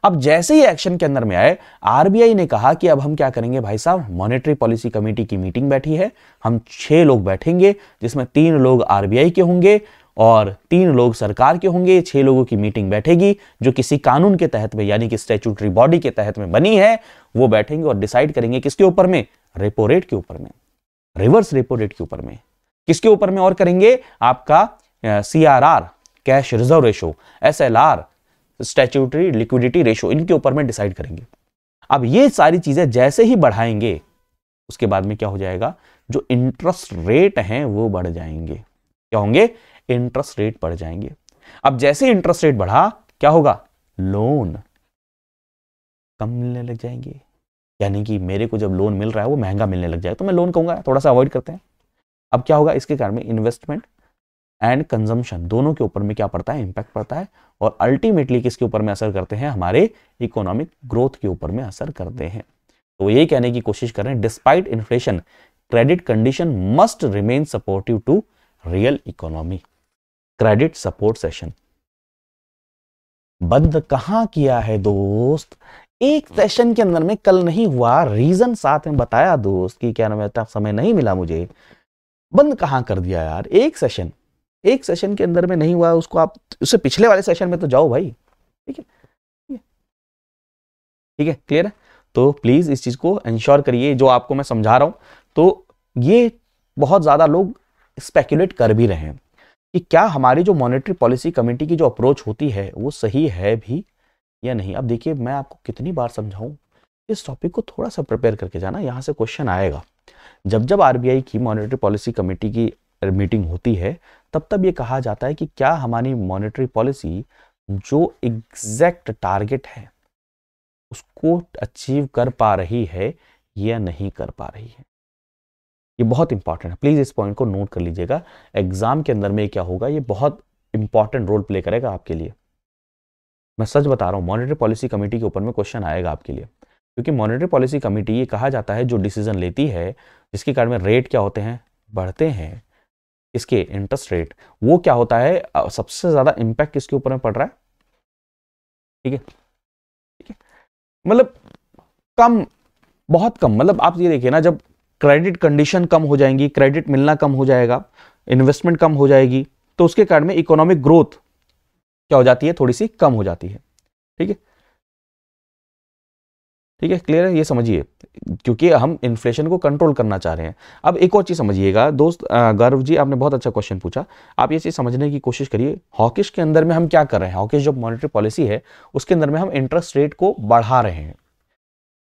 अब जैसे ही एक्शन के अंदर में आए आरबीआई ने कहा कि अब हम क्या करेंगे भाई साहब मॉनेटरी पॉलिसी कमेटी की मीटिंग बैठी है हम छह लोग बैठेंगे जिसमें तीन लोग आरबीआई के होंगे और तीन लोग सरकार के होंगे छह लोगों की मीटिंग बैठेगी जो किसी कानून के तहत में यानी कि स्टेचूटरी बॉडी के तहत में बनी है वो बैठेंगे और डिसाइड करेंगे किसके ऊपर में रेपो रेट के ऊपर में रिवर्स रेपो रेट के ऊपर में किसके ऊपर में और करेंगे आपका C R R cash reserve ratio S L R statutory liquidity ratio इनके ऊपर में डिसाइड करेंगे अब ये सारी चीजें जैसे ही बढ़ाएंगे उसके बाद में क्या हो जाएगा जो इंटरेस्ट रेट हैं वो बढ़ जाएंगे क्या होंगे इंटरेस्ट रेट बढ़ जाएंगे अब जैसे इंटरेस्ट रेट बढ़ा क्या होगा लोन कम मिलने लग जाएंगे यानी कि मेरे को जब लोन मिल रहा है वो महंगा मिलने लग जाएगा तो मैं लोन कहूंगा थोड़ा सा अवॉइड करते हैं अब क्या होगा इसके कारण में इन्वेस्टमेंट एंड कंजम्पशन दोनों के ऊपर में क्या पड़ता है इंपैक्ट पड़ता है और अल्टीमेटली किसके ऊपर में असर करते हैं हमारे इकोनॉमिक ग्रोथ के ऊपर में असर करते हैं तो यही कहने की कोशिश कर रहे हैं despite inflation credit condition must remain supportive to real economy credit support session बंद कहां किया है दोस्त एक सेशन के अंदर में कल नहीं हुआ रीजन साथ में बताया दोस्त कि क्या नाम समय नहीं मिला मुझे बंद कहां कर दिया यार एक सेशन एक सेशन के अंदर में नहीं हुआ उसको आप उससे पिछले वाले सेशन में तो जाओ भाई ठीक है ठीक है क्लियर है तो प्लीज इस चीज को इंश्योर करिए जो आपको मैं समझा रहा हूं तो ये बहुत ज्यादा लोग स्पेकुलेट कर भी रहे हैं कि क्या हमारी जो मॉनेटरी पॉलिसी कमेटी की जो अप्रोच होती है वो सही है भी या नहीं अब देखिए मैं आपको कितनी बार समझाऊं इस टॉपिक को थोड़ा सा प्रिपेयर करके जाना यहाँ से क्वेश्चन आएगा जब जब आरबीआई की मॉनेटरी पॉलिसी कमेटी की मीटिंग होती है तब तब ये कहा जाता है कि क्या हमारी मॉनेटरी पॉलिसी जो एग्जैक्ट टारगेट है उसको अचीव कर पा रही है या नहीं कर पा रही है ये बहुत इंपॉर्टेंट है प्लीज़ इस पॉइंट को नोट कर लीजिएगा एग्जाम के अंदर में क्या होगा ये बहुत इंपॉर्टेंट रोल प्ले करेगा आपके लिए मैं सच बता रहा हूँ मॉनिटरी पॉलिसी कमेटी के ऊपर में क्वेश्चन आएगा आपके लिए क्योंकि मॉनिटरी पॉलिसी कमेटी ये कहा जाता है जो डिसीजन लेती है जिसके कारण में रेट क्या होते हैं बढ़ते हैं इसके इंटरेस्ट रेट वो क्या होता है सबसे ज़्यादा इंपैक्ट किसके ऊपर में पड़ रहा है ठीक है ठीक है मतलब कम बहुत कम मतलब आप ये देखिए ना जब क्रेडिट कंडीशन कम हो जाएंगी क्रेडिट मिलना कम हो जाएगा इन्वेस्टमेंट कम हो जाएगी तो उसके कारण में इकोनॉमिक ग्रोथ क्या हो जाती है थोड़ी सी कम हो जाती है ठीक है ठीक है क्लियर है ये समझिए क्योंकि हम इन्फ्लेशन को कंट्रोल करना चाह रहे हैं अब एक और चीज़ समझिएगा दोस्त गर्व जी आपने बहुत अच्छा क्वेश्चन पूछा आप ये चीज़ समझने की कोशिश करिए हॉकिश के अंदर में हम क्या कर रहे हैं हॉकिश जो मॉनिटरी पॉलिसी है उसके अंदर में हम इंटरेस्ट रेट को बढ़ा रहे हैं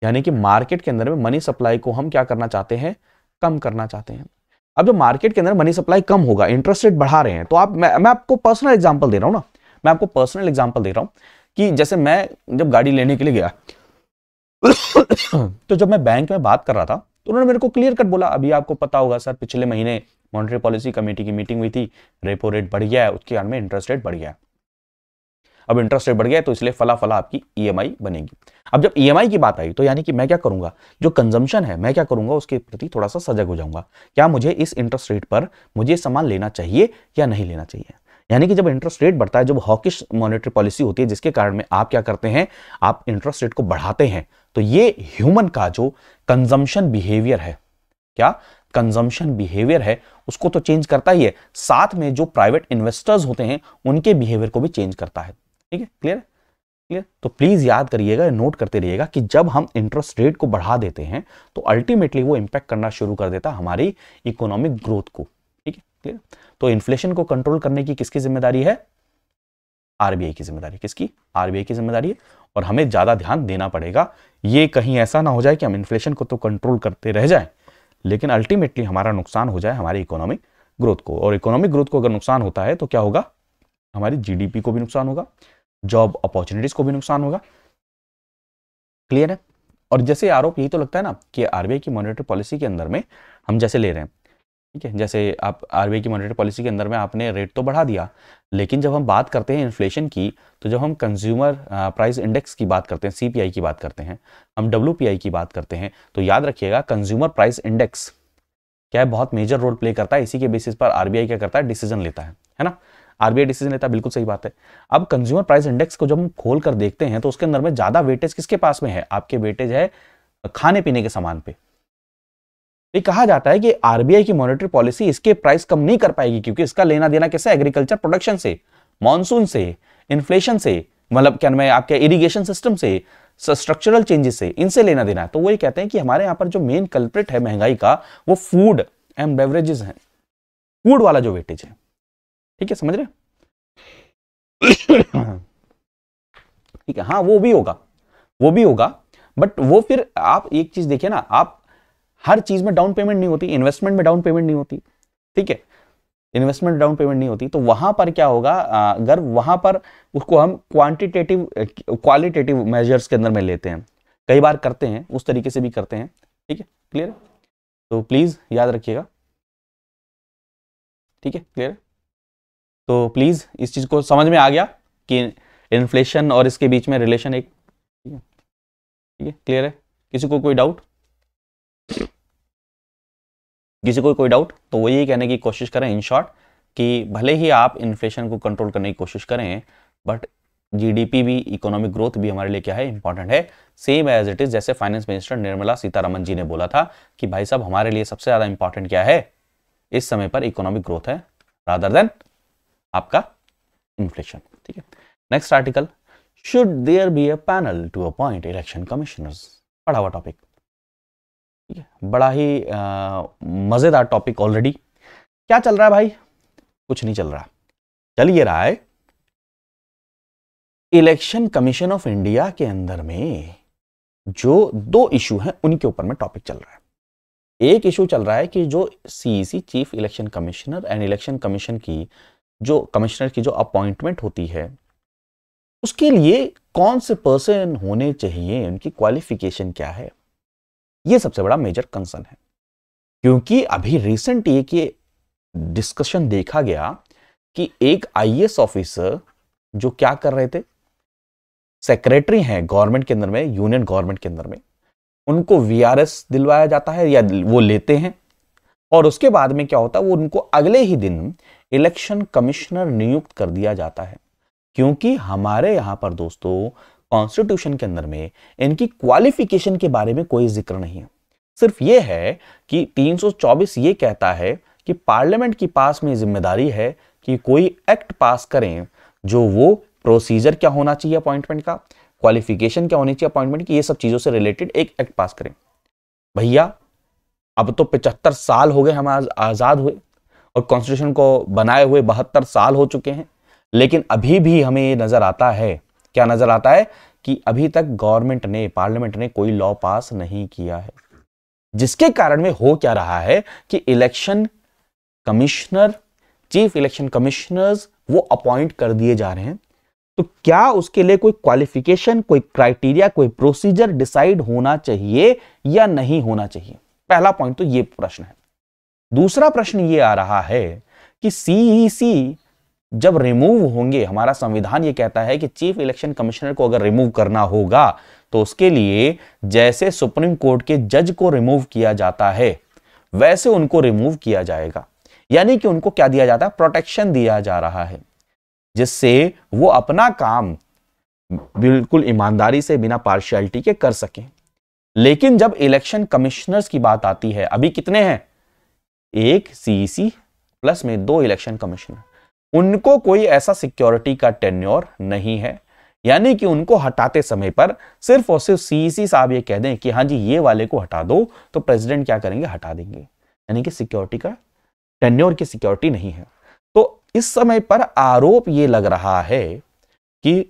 यानी कि मार्केट के अंदर में मनी सप्लाई को हम क्या करना चाहते हैं कम करना चाहते हैं अब जो मार्केट के अंदर मनी सप्लाई कम होगा इंटरेस्ट रेट बढ़ा रहे हैं तो आप मैं, मैं आपको पर्सनल एग्जाम्पल दे रहा हूँ ना मैं आपको पर्सनल एग्जाम्पल दे रहा हूँ कि जैसे मैं जब गाड़ी लेने के लिए गया तो जब मैं बैंक में बात कर रहा था तो उन्होंने मेरे को क्लियर कट बोला अभी आपको पता होगा सर पिछले महीने मॉनिटरी पॉलिसी कमेटी की मीटिंग हुई थी रेपो रेट बढ़ गया है उसके कारण में इंटरेस्ट रेट बढ़ गया है अब इंटरेस्ट रेट बढ़ गया तो इसलिए फला फला आपकी ई e बनेगी अब जब ई e की बात आई तो यानी कि मैं क्या करूंगा जो कंजम्पशन है मैं क्या करूंगा उसके प्रति थोड़ा सा सजग हो जाऊंगा क्या मुझे इस इंटरेस्ट रेट पर मुझे सामान लेना चाहिए या नहीं लेना चाहिए यानी कि जब इंटरेस्ट रेट बढ़ता है जब हॉकिश मॉनेटरी पॉलिसी होती है जिसके कारण में आप क्या करते हैं आप इंटरेस्ट रेट को बढ़ाते हैं तो ये ह्यूमन का जो कंजम्पशन बिहेवियर है क्या कंजम्पशन बिहेवियर है उसको तो चेंज करता ही है साथ में जो प्राइवेट इन्वेस्टर्स होते हैं उनके बिहेवियर को भी चेंज करता है ठीक है क्लियर क्लियर तो प्लीज़ याद करिएगा नोट करते रहिएगा कि जब हम इंटरेस्ट रेट को बढ़ा देते हैं तो अल्टीमेटली वो इंपैक्ट करना शुरू कर देता हमारी इकोनॉमिक ग्रोथ को ठीक है क्लियर तो इन्फ्लेशन को कंट्रोल करने की किसकी जिम्मेदारी है आरबीआई की जिम्मेदारी किसकी आरबीआई की जिम्मेदारी है और हमें ज़्यादा ध्यान देना पड़ेगा ये कहीं ऐसा ना हो जाए कि हम इन्फ्लेशन को तो कंट्रोल करते रह जाए लेकिन अल्टीमेटली हमारा नुकसान हो जाए हमारी इकोनॉमिक ग्रोथ को और इकोनॉमिक ग्रोथ को अगर नुकसान होता है तो क्या होगा हमारी जीडीपी को भी नुकसान होगा जॉब अपॉर्चुनिटीज को भी नुकसान होगा क्लियर है और जैसे आरोप यही तो लगता है ना कि आरबीआई की मॉनिटरी पॉलिसी के अंदर में हम जैसे ले रहे हैं ठीक है जैसे आप आरबीआई की मॉनिटरी पॉलिसी के अंदर में आपने रेट तो बढ़ा दिया लेकिन जब हम बात करते हैं इन्फ्लेशन की तो जब हम कंज्यूमर प्राइस इंडेक्स की बात करते हैं सीपीआई की बात करते हैं हम डब्ल्यू की बात करते हैं तो याद रखिएगा कंज्यूमर प्राइस इंडेक्स क्या है बहुत मेजर रोल प्ले करता है इसी के बेसिस पर आरबीआई क्या करता है डिसीजन लेता है है ना आरबीआई डिसीजन लेता बिल्कुल सही बात है अब कंज्यूमर प्राइस इंडेक्स को जब हम खोल कर देखते हैं तो उसके अंदर में ज़्यादा वेटेज किसके पास में है आपके वेटेज है खाने पीने के सामान पे ये कहा जाता है कि आरबीआई की मॉनिटरी पॉलिसी इसके प्राइस कम नहीं कर पाएगी क्योंकि इसका लेना देना कैसे एग्रीकल्चर प्रोडक्शन से मानसून से इन्फ्लेशन से मतलब क्या नाम है आपके इरिगेशन सिस्टम से स्ट्रक्चरल चेंजेस से इनसे लेना देना है तो वो ये कहते हैं कि हमारे यहाँ पर जो मेन कल्प्रिट है महंगाई का वो फूड एंड बेवरेजेस हैं फूड वाला जो वेटेज है ठीक है समझ रहे हाँ। ठीक है हाँ वो भी होगा वो भी होगा बट वो फिर आप एक चीज देखिए ना आप हर चीज में डाउन पेमेंट नहीं होती इन्वेस्टमेंट में डाउन पेमेंट नहीं होती ठीक है इन्वेस्टमेंट डाउन पेमेंट नहीं होती तो वहां पर क्या होगा अगर वहां पर उसको हम क्वांटिटेटिव क्वालिटेटिव मेजर्स के अंदर में लेते हैं कई बार करते हैं उस तरीके से भी करते हैं ठीक है क्लियर तो प्लीज याद रखिएगा ठीक है क्लियर तो प्लीज़ इस चीज़ को समझ में आ गया कि इन्फ्लेशन और इसके बीच में रिलेशन एक ठीक है क्लियर है किसी को कोई डाउट किसी को कोई डाउट तो वो यही कहने की कोशिश करें इन शॉर्ट कि भले ही आप इन्फ्लेशन को कंट्रोल करने की कोशिश करें बट जीडीपी भी इकोनॉमिक ग्रोथ भी हमारे लिए क्या है इंपॉर्टेंट है सेम एज इट इज जैसे फाइनेंस मिनिस्टर निर्मला सीतारामन जी ने बोला था कि भाई साहब हमारे लिए सबसे ज्यादा इंपॉर्टेंट क्या है इस समय पर इकोनॉमिक ग्रोथ है रादर देन आपका इन्फ्लेशन ठीक है next article should there be a panel to appoint election commissioners बड़ा हुआ टॉपिक ठीक है बड़ा ही मज़ेदार टॉपिक ऑलरेडी क्या चल रहा है भाई कुछ नहीं चल रहा चल ये रहा है इलेक्शन कमीशन ऑफ इंडिया के अंदर में जो दो इशू हैं उनके ऊपर में टॉपिक चल रहा है एक इशू चल रहा है कि जो CEC chief election commissioner and election commission की जो कमिश्नर की जो अपॉइंटमेंट होती है उसके लिए कौन से पर्सन होने चाहिए उनकी क्वालिफिकेशन क्या है ये सबसे बड़ा मेजर कंसर्न है क्योंकि अभी रिसेंट एक कि डिस्कशन देखा गया कि एक आईएएस ऑफिसर जो क्या कर रहे थे सेक्रेटरी हैं गवर्नमेंट के अंदर में यूनियन गवर्नमेंट के अंदर में उनको वीआरएस दिलवाया जाता है या वो लेते हैं और उसके बाद में क्या होता है वो उनको अगले ही दिन इलेक्शन कमिश्नर नियुक्त कर दिया जाता है क्योंकि हमारे यहाँ पर दोस्तों कॉन्स्टिट्यूशन के अंदर में इनकी क्वालिफिकेशन के बारे में कोई जिक्र नहीं है सिर्फ ये है कि 324 ये कहता है कि पार्लियामेंट की पास में जिम्मेदारी है कि कोई एक्ट पास करें जो वो प्रोसीजर क्या होना चाहिए अपॉइंटमेंट का क्वालिफिकेशन क्या होनी चाहिए अपॉइंटमेंट की ये सब चीज़ों से रिलेटेड एक एक्ट पास करें भैया अब तो पचहत्तर साल हो गए हम आज आज़ाद हुए और कॉन्स्टिट्यूशन को बनाए हुए बहत्तर साल हो चुके हैं लेकिन अभी भी हमें ये नज़र आता है क्या नज़र आता है कि अभी तक गवर्नमेंट ने पार्लियामेंट ने कोई लॉ पास नहीं किया है जिसके कारण में हो क्या रहा है कि election commissioner chief election commissioners वो अपॉइंट कर दिए जा रहे हैं तो क्या उसके लिए कोई क्वालिफिकेशन कोई क्राइटेरिया कोई प्रोसीजर डिसाइड होना चाहिए या नहीं होना चाहिए पहला पॉइंट तो ये प्रश्न है दूसरा प्रश्न ये आ रहा है कि सीईसी e जब रिमूव होंगे हमारा संविधान ये कहता है कि चीफ इलेक्शन कमिश्नर को अगर रिमूव करना होगा तो उसके लिए जैसे सुप्रीम कोर्ट के जज को रिमूव किया जाता है वैसे उनको रिमूव किया जाएगा यानी कि उनको क्या दिया जाता है प्रोटेक्शन दिया जा रहा है जिससे वो अपना काम बिल्कुल ईमानदारी से बिना पार्शियलिटी के कर सके लेकिन जब इलेक्शन कमिश्नर्स की बात आती है अभी कितने हैं एक सी प्लस e में दो इलेक्शन कमिश्नर उनको कोई ऐसा सिक्योरिटी का टेन्योर नहीं है यानी कि उनको हटाते समय पर सिर्फ और सिर्फ सीईसी e साहब ये कह दें कि हाँ जी ये वाले को हटा दो तो प्रेसिडेंट क्या करेंगे हटा देंगे यानी कि सिक्योरिटी का टेन्योर की सिक्योरिटी नहीं है तो इस समय पर आरोप ये लग रहा है कि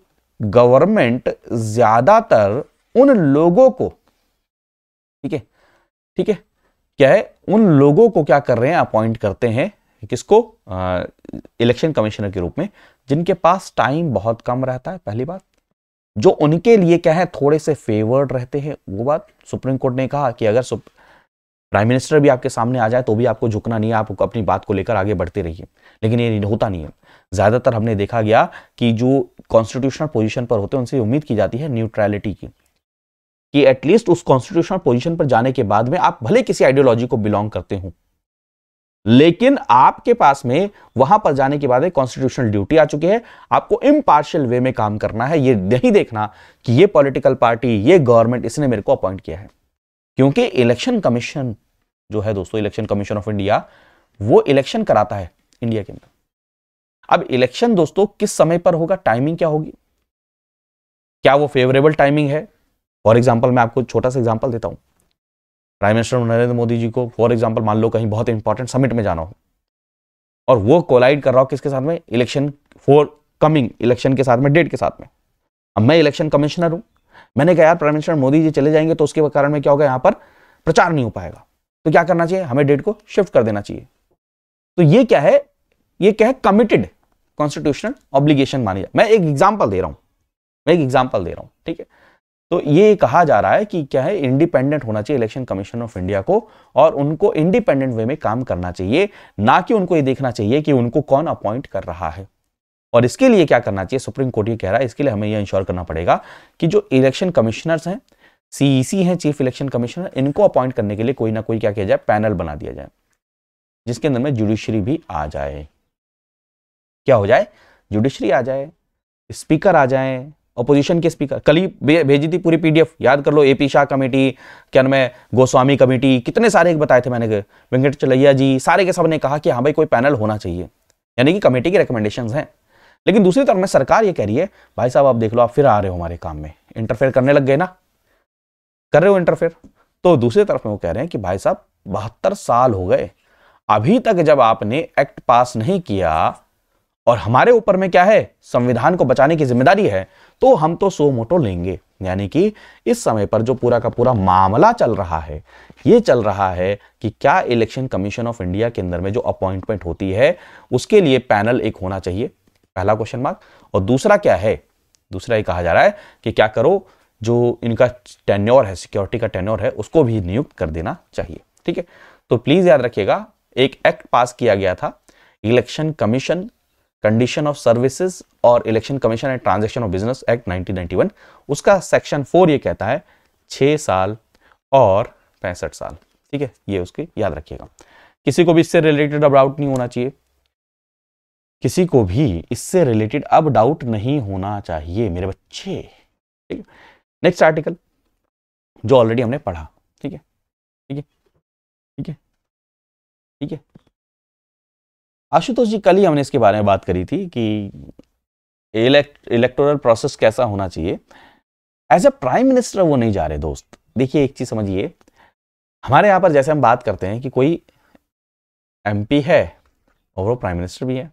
गवर्नमेंट ज्यादातर उन लोगों को ठीक है ठीक है क्या है उन लोगों को क्या कर रहे हैं अपॉइंट करते हैं किसको इलेक्शन कमिश्नर के रूप में जिनके पास टाइम बहुत कम रहता है पहली बात जो उनके लिए क्या है थोड़े से फेवर्ड रहते हैं वो बात सुप्रीम कोर्ट ने कहा कि अगर प्राइम मिनिस्टर भी आपके सामने आ जाए तो भी आपको झुकना नहीं है आप अपनी बात को लेकर आगे बढ़ते रहिए लेकिन ये होता नहीं है ज़्यादातर हमने देखा गया कि जो कॉन्स्टिट्यूशनल पोजीशन पर होते हैं उनसे उम्मीद की जाती है न्यूट्रैलिटी की कि एटलीस्ट उस कॉन्स्टिट्यूशनल पोजीशन पर जाने के बाद में आप भले किसी आइडियोलॉजी को बिलोंग करते हो लेकिन आपके पास में वहां पर जाने के बाद कॉन्स्टिट्यूशनल ड्यूटी आ चुकी है आपको इम्पार्शियल वे में काम करना है ये नहीं देखना कि ये पॉलिटिकल पार्टी ये गवर्नमेंट इसने मेरे को अपॉइंट किया है क्योंकि इलेक्शन कमीशन जो है दोस्तों इलेक्शन कमीशन ऑफ इंडिया वो इलेक्शन कराता है इंडिया के अंदर अब इलेक्शन दोस्तों किस समय पर होगा टाइमिंग क्या होगी क्या वो फेवरेबल टाइमिंग है फॉर एग्जाम्पल मैं आपको छोटा सा एग्जाम्पल देता हूँ प्राइम मिनिस्टर नरेंद्र मोदी जी को फॉर एग्जाम्पल मान लो कहीं बहुत इंपॉर्टेंट समिट में जाना हो और वो कोलाइड कर रहा हो किसके साथ में इलेक्शन फॉर कमिंग इलेक्शन के साथ में डेट के साथ में अब मैं इलेक्शन कमिश्नर हूँ मैंने कहा यार प्राइम मिनिस्टर मोदी जी चले जाएंगे तो उसके कारण में क्या होगा यहाँ पर प्रचार नहीं हो पाएगा तो क्या करना चाहिए हमें डेट को शिफ्ट कर देना चाहिए तो ये क्या है ये क्या है कमिटेड कॉन्स्टिट्यूशनल ऑब्लिगेशन मानी जाए मैं एक एग्जाम्पल दे रहा हूँ मैं एक एग्जाम्पल दे रहा हूँ ठीक है तो ये कहा जा रहा है कि क्या है इंडिपेंडेंट होना चाहिए इलेक्शन कमीशन ऑफ इंडिया को और उनको इंडिपेंडेंट वे में काम करना चाहिए ना कि उनको ये देखना चाहिए कि उनको कौन अपॉइंट कर रहा है और इसके लिए क्या करना चाहिए सुप्रीम कोर्ट ये कह रहा है इसके लिए हमें यह इंश्योर करना पड़ेगा कि जो इलेक्शन कमिश्नर्स हैं सीईसी e हैं चीफ इलेक्शन कमिश्नर इनको अपॉइंट करने के लिए कोई ना कोई क्या किया जाए पैनल बना दिया जाए जिसके अंदर में जुडिशरी भी आ जाए क्या हो जाए जुडिशरी आ जाए स्पीकर आ जाए अपोजिशन के स्पीकर कल ही भेजी थी पूरी पीडीएफ याद कर लो एपी शाह कमेटी क्या नाम है गोस्वामी कमेटी कितने सारे बताए थे मैंने वेंकट चलैया जी सारे के सब ने कहा कि हाँ भाई कोई पैनल होना चाहिए यानी कि कमेटी के रिकमेंडेशन हैं लेकिन दूसरी तरफ में सरकार ये कह रही है भाई साहब आप देख लो आप फिर आ रहे हो हमारे काम में इंटरफेयर करने लग गए ना कर रहे हो इंटरफेयर तो दूसरी तरफ में वो कह रहे हैं कि भाई साहब बहत्तर साल हो गए अभी तक जब आपने एक्ट पास नहीं किया और हमारे ऊपर में क्या है संविधान को बचाने की जिम्मेदारी है तो हम तो सो मोटो लेंगे यानी कि इस समय पर जो पूरा का पूरा मामला चल रहा है ये चल रहा है कि क्या इलेक्शन कमीशन ऑफ इंडिया के अंदर में जो अपॉइंटमेंट होती है उसके लिए पैनल एक होना चाहिए पहला क्वेश्चन मार्क और दूसरा क्या है दूसरा ये कहा जा रहा है कि क्या करो जो इनका टेन्योर है सिक्योरिटी का टेन्योर है उसको भी नियुक्त कर देना चाहिए ठीक है तो प्लीज़ याद रखिएगा एक एक्ट पास किया गया था election commission condition of services और election commission and transaction of business act 1991 उसका सेक्शन फोर ये कहता है छह साल और पैंसठ साल ठीक है ये उसके याद रखिएगा किसी को भी इससे रिलेटेड अब डाउट नहीं होना चाहिए किसी को भी इससे रिलेटेड अब डाउट नहीं होना चाहिए मेरे बच्चे ठीक है नेक्स्ट आर्टिकल जो ऑलरेडी हमने पढ़ा ठीक है ठीक है ठीक है ठीक है आशुतोष जी कल ही हमने इसके बारे में बात करी थी कि इलेक्ट इलेक्टोरल प्रोसेस कैसा होना चाहिए एज ए प्राइम मिनिस्टर वो नहीं जा रहे दोस्त देखिए एक चीज़ समझिए हमारे यहाँ पर जैसे हम बात करते हैं कि कोई एमपी है और वो प्राइम मिनिस्टर भी है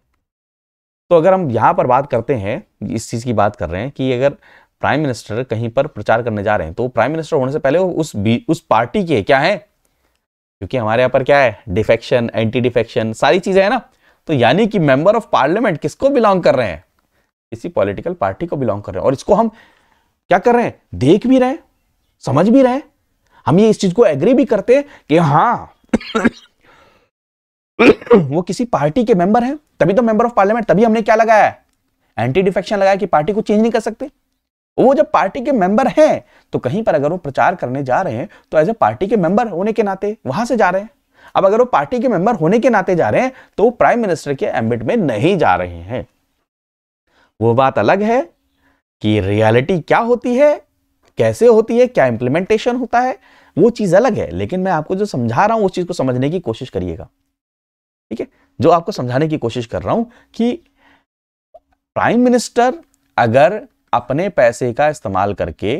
तो अगर हम यहाँ पर बात करते हैं इस चीज़ की बात कर रहे हैं कि अगर प्राइम मिनिस्टर कहीं पर प्रचार करने जा रहे हैं तो प्राइम मिनिस्टर होने से पहले वो उस उस पार्टी के क्या है क्योंकि हमारे यहाँ पर क्या है डिफेक्शन एंटी डिफेक्शन सारी चीज़ें हैं ना तो यानी कि मेंबर ऑफ पार्लियामेंट किसको बिलोंग कर रहे हैं किसी पॉलिटिकल पार्टी को बिलोंग कर रहे हैं और इसको हम क्या कर रहे हैं देख भी रहे हैं समझ भी रहे हैं हम ये इस चीज को एग्री भी करते हैं कि हाँ वो किसी पार्टी के मेंबर हैं तभी तो मेंबर ऑफ पार्लियामेंट तभी हमने क्या लगाया एंटी डिफेक्शन लगाया कि पार्टी को चेंज नहीं कर सकते वो जब पार्टी के मेंबर हैं तो कहीं पर अगर वो प्रचार करने जा रहे हैं तो एज ए पार्टी के मेंबर होने के नाते वहां से जा रहे हैं अब अगर वो पार्टी के मेंबर होने के नाते जा रहे हैं तो वो प्राइम मिनिस्टर के एम्बिट में नहीं जा रहे हैं वो बात अलग है कि रियलिटी क्या होती है कैसे होती है क्या इंप्लीमेंटेशन होता है वो चीज़ अलग है लेकिन मैं आपको जो समझा रहा हूं उस चीज़ को समझने की कोशिश करिएगा ठीक है जो आपको समझाने की कोशिश कर रहा हूं कि प्राइम मिनिस्टर अगर अपने पैसे का इस्तेमाल करके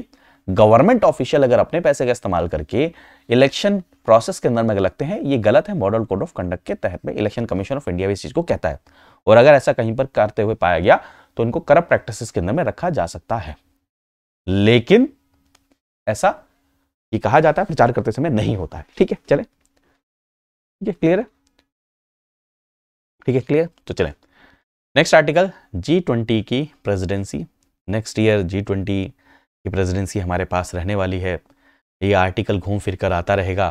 गवर्नमेंट ऑफिशियल अगर अपने पैसे का इस्तेमाल करके इलेक्शन प्रोसेस के अंदर में लगते हैं ये गलत है मॉडल कोड ऑफ कंडक्ट के तहत में इलेक्शन कमीशन ऑफ इंडिया इस चीज को कहता है और अगर ऐसा कहीं पर करते हुए पाया गया तो इनको करप्ट प्रैक्टिस के अंदर में रखा जा सकता है लेकिन ऐसा ये कहा जाता है प्रचार करते समय नहीं होता है ठीक है चले ठीक है क्लियर है ठीक है क्लियर तो चले नेक्स्ट आर्टिकल जी ट्वेंटी की presidency next year G twenty कि प्रेसिडेंसी हमारे पास रहने वाली है ये आर्टिकल घूम फिर कर आता रहेगा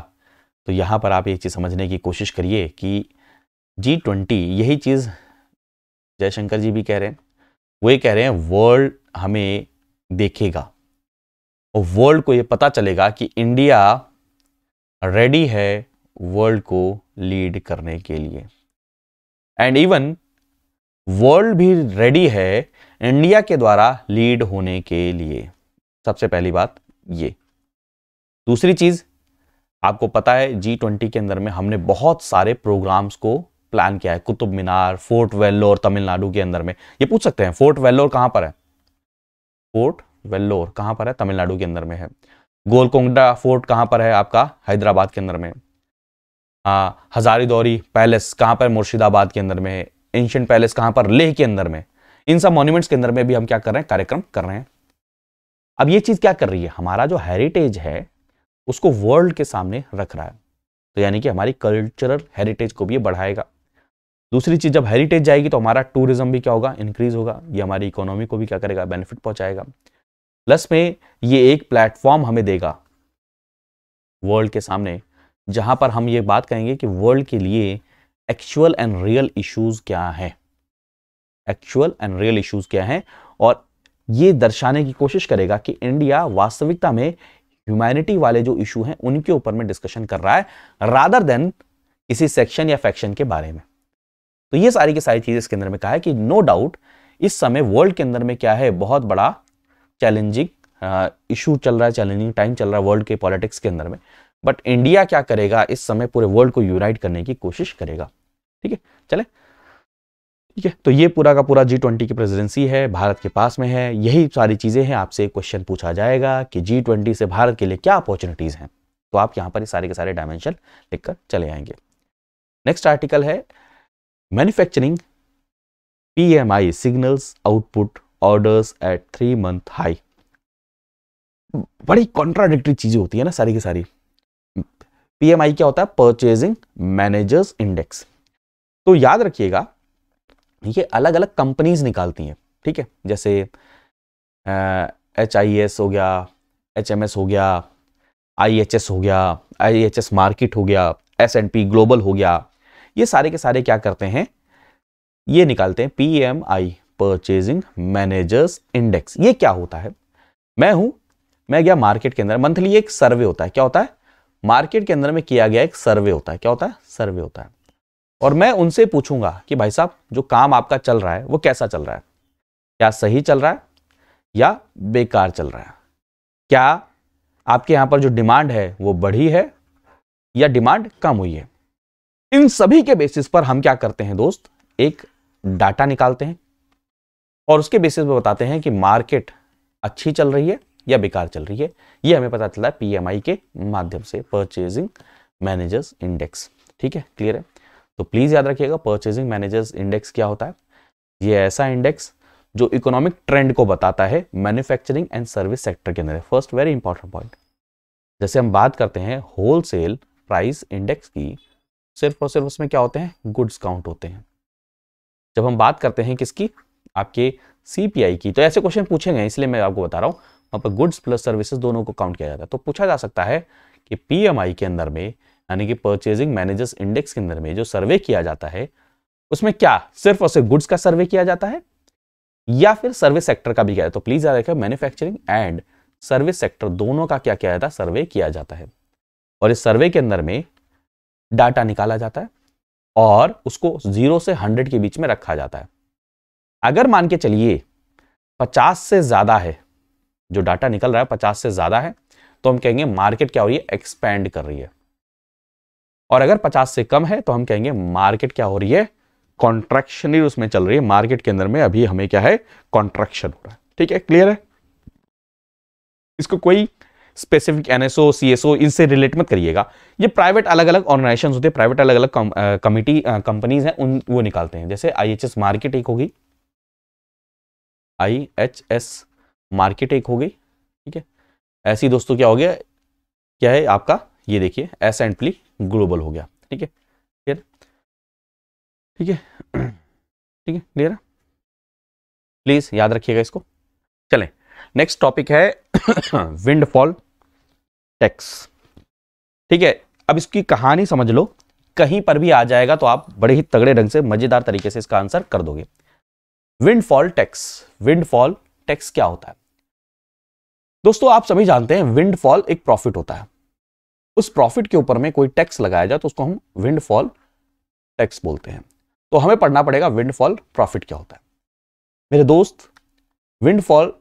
तो यहाँ पर आप ये चीज़ समझने की कोशिश करिए कि जी ट्वेंटी यही चीज़ जयशंकर जी भी कह रहे हैं वो ये कह रहे हैं वर्ल्ड हमें देखेगा और वर्ल्ड को ये पता चलेगा कि इंडिया रेडी है वर्ल्ड को लीड करने के लिए एंड इवन वर्ल्ड भी रेडी है इंडिया के द्वारा लीड होने के लिए सबसे पहली बात ये दूसरी चीज आपको पता है जी ट्वेंटी के अंदर में हमने बहुत सारे प्रोग्राम्स को प्लान किया है कुतुब मीनार फोर्ट वेल्लोर तमिलनाडु के अंदर में ये पूछ सकते हैं फोर्ट वेल्लोर कहां पर है फोर्ट वेल्लोर कहां पर है तमिलनाडु के अंदर में है गोलकोंडा फोर्ट कहां पर है आपका हैदराबाद के अंदर में दौरी पैलेस कहां पर मुर्शिदाबाद के अंदर में है एंशियंट पैलेस कहां पर लेह के अंदर में इन सब मॉन्यूमेंट्स के अंदर में भी हम क्या कर रहे हैं कार्यक्रम कर रहे हैं अब ये चीज़ क्या कर रही है हमारा जो हेरिटेज है उसको वर्ल्ड के सामने रख रहा है तो यानी कि हमारी कल्चरल हेरिटेज को भी ये बढ़ाएगा दूसरी चीज़ जब हेरिटेज जाएगी तो हमारा टूरिज्म भी क्या होगा इंक्रीज होगा ये हमारी इकोनॉमी को भी क्या करेगा बेनिफिट पहुंचाएगा प्लस में ये एक प्लेटफॉर्म हमें देगा वर्ल्ड के सामने जहां पर हम ये बात करेंगे कि वर्ल्ड के लिए एक्चुअल एंड रियल इश्यूज क्या है एक्चुअल एंड रियल इश्यूज क्या है और ये दर्शाने की कोशिश करेगा कि इंडिया वास्तविकता में ह्यूमैनिटी वाले जो इशू हैं उनके ऊपर में डिस्कशन कर रहा है रादर देन किसी सेक्शन या फैक्शन के बारे में तो ये सारी की सारी चीजें इसके अंदर में कहा है कि नो no डाउट इस समय वर्ल्ड के अंदर में क्या है बहुत बड़ा चैलेंजिंग इशू चल रहा है चैलेंजिंग टाइम चल रहा है वर्ल्ड के पॉलिटिक्स के अंदर में बट इंडिया क्या करेगा इस समय पूरे वर्ल्ड को यूनाइट करने की कोशिश करेगा ठीक है चले ठीक है तो ये पूरा का पूरा जी ट्वेंटी की प्रेसिडेंसी है भारत के पास में है यही सारी चीज़ें हैं आपसे क्वेश्चन पूछा जाएगा कि जी ट्वेंटी से भारत के लिए क्या अपॉर्चुनिटीज़ हैं तो आप यहां पर ये सारे के सारे डायमेंशन लिखकर चले आएंगे नेक्स्ट आर्टिकल है manufacturing PMI signals output orders at three month high बड़ी कॉन्ट्राडिक्टरी चीजें होती है ना सारी की सारी पीएमआई क्या होता है परचेजिंग मैनेजर्स इंडेक्स तो याद रखिएगा ये अलग अलग कंपनीज निकालती हैं ठीक है जैसे एच आई एस हो गया एच एम एस हो गया आई एच एस हो गया आई एच एस मार्केट हो गया एस एंड पी ग्लोबल हो गया ये सारे के सारे क्या करते हैं ये निकालते हैं P M I purchasing managers index ये क्या होता है मैं हूं मैं गया मार्केट के अंदर मंथली एक सर्वे होता है क्या होता है मार्केट के अंदर में किया गया एक सर्वे होता है क्या होता है सर्वे होता है और मैं उनसे पूछूंगा कि भाई साहब जो काम आपका चल रहा है वो कैसा चल रहा है क्या सही चल रहा है या बेकार चल रहा है क्या आपके यहां पर जो डिमांड है वो बढ़ी है या डिमांड कम हुई है इन सभी के बेसिस पर हम क्या करते हैं दोस्त एक डाटा निकालते हैं और उसके बेसिस पर बताते हैं कि मार्केट अच्छी चल रही है या बेकार चल रही है ये हमें पता चला है पीएमआई के माध्यम से परचेजिंग मैनेजर्स इंडेक्स ठीक है क्लियर है तो प्लीज़ याद रखिएगा परचेजिंग मैनेजर्स इंडेक्स क्या होता है ये ऐसा इंडेक्स जो इकोनॉमिक ट्रेंड को बताता है मैन्युफैक्चरिंग एंड सर्विस सेक्टर के अंदर फर्स्ट वेरी इंपॉर्टेंट पॉइंट जैसे हम बात करते हैं होलसेल प्राइस इंडेक्स की सिर्फ और सिर्फ उसमें क्या होते हैं गुड्स काउंट होते हैं जब हम बात करते हैं किसकी आपके सीपीआई की तो ऐसे क्वेश्चन पूछे गए इसलिए मैं आपको बता रहा हूँ वहां पर गुड्स प्लस सर्विसेज दोनों को काउंट किया जाता है तो पूछा जा सकता है कि पीएमआई के अंदर में यानी कि परचेजिंग मैनेजर्स इंडेक्स के अंदर में जो सर्वे किया जाता है उसमें क्या सिर्फ और सिर्फ गुड्स का सर्वे किया जाता है या फिर सर्विस सेक्टर का भी किया तो प्लीज याद रखिए मैन्युफैक्चरिंग एंड सर्विस सेक्टर दोनों का क्या किया जाता है सर्वे किया जाता है और इस सर्वे के अंदर में डाटा निकाला जाता है और उसको जीरो से हंड्रेड के बीच में रखा जाता है अगर मान के चलिए पचास से ज्यादा है जो डाटा निकल रहा है पचास से ज्यादा है तो हम कहेंगे मार्केट क्या हो रही है एक्सपेंड कर रही है और अगर 50 से कम है तो हम कहेंगे मार्केट क्या हो रही है कॉन्ट्रैक्शनरी उसमें चल रही है मार्केट के अंदर में अभी हमें क्या है कॉन्ट्रेक्शन हो रहा है ठीक है क्लियर है इसको कोई स्पेसिफिक एनएसओ सीएसओ इनसे रिलेट मत करिएगा ये प्राइवेट अलग अलग ऑर्गेनाइजेशन होते हैं प्राइवेट अलग अलग कमिटी कंपनीज हैं उन वो निकालते हैं जैसे आईएचएस मार्केट एक होगी आईएचएस मार्केट एक होगी ठीक है ऐसी दोस्तों क्या हो गया क्या है आपका ये देखिए एस एंड प्ली ग्लोबल हो गया ठीक है क्लियर ठीक है ठीक है क्लियर प्लीज याद रखिएगा इसको चलें नेक्स्ट टॉपिक है विंडफॉल टैक्स ठीक है अब इसकी कहानी समझ लो कहीं पर भी आ जाएगा तो आप बड़े ही तगड़े ढंग से मजेदार तरीके से इसका आंसर कर दोगे विंडफॉल टैक्स विंडफॉल टैक्स क्या होता है दोस्तों आप सभी जानते हैं विंडफॉल एक प्रॉफिट होता है उस प्रॉफिट के ऊपर में कोई टैक्स लगाया जाए तो उसको हम विंडफॉल टैक्स बोलते हैं तो हमें पढ़ना पड़ेगा विंडफॉल प्रॉफिट क्या होता है मेरे दोस्त विंडफॉल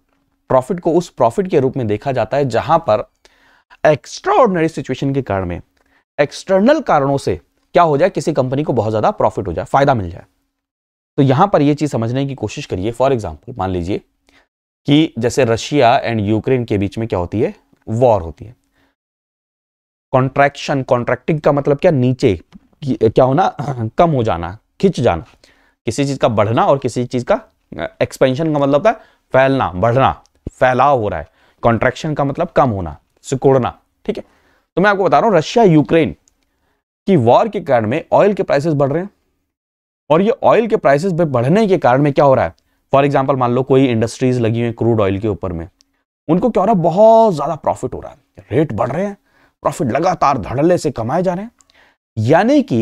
प्रॉफिट को उस प्रॉफिट के रूप में देखा जाता है जहां पर एक्स्ट्रा ऑर्डनरी सिचुएशन के कारण में एक्सटर्नल कारणों से क्या हो जाए किसी कंपनी को बहुत ज्यादा प्रॉफिट हो जाए फायदा मिल जाए तो यहां पर यह चीज समझने की कोशिश करिए फॉर एग्जाम्पल मान लीजिए कि जैसे रशिया एंड यूक्रेन के बीच में क्या होती है वॉर होती है कॉन्ट्रैक्शन कॉन्ट्रैक्टिंग का मतलब क्या नीचे क्या होना कम हो जाना खिंच जाना किसी चीज का बढ़ना और किसी चीज का एक्सपेंशन का मतलब है फैलना बढ़ना फैलाव हो रहा है कॉन्ट्रैक्शन का मतलब कम होना सिकुड़ना ठीक है तो मैं आपको बता रहा हूं रशिया यूक्रेन की वॉर के कारण में ऑयल के प्राइसेस बढ़ रहे हैं और ये ऑयल के प्राइसेस बढ़ने के कारण में क्या हो रहा है फॉर एग्जाम्पल मान लो कोई इंडस्ट्रीज लगी हुई क्रूड ऑयल के ऊपर में उनको क्या हो रहा है बहुत ज्यादा प्रॉफिट हो रहा है रेट बढ़ रहे हैं प्रॉफिट लगातार धड़ल्ले से कमाए जा रहे हैं यानी कि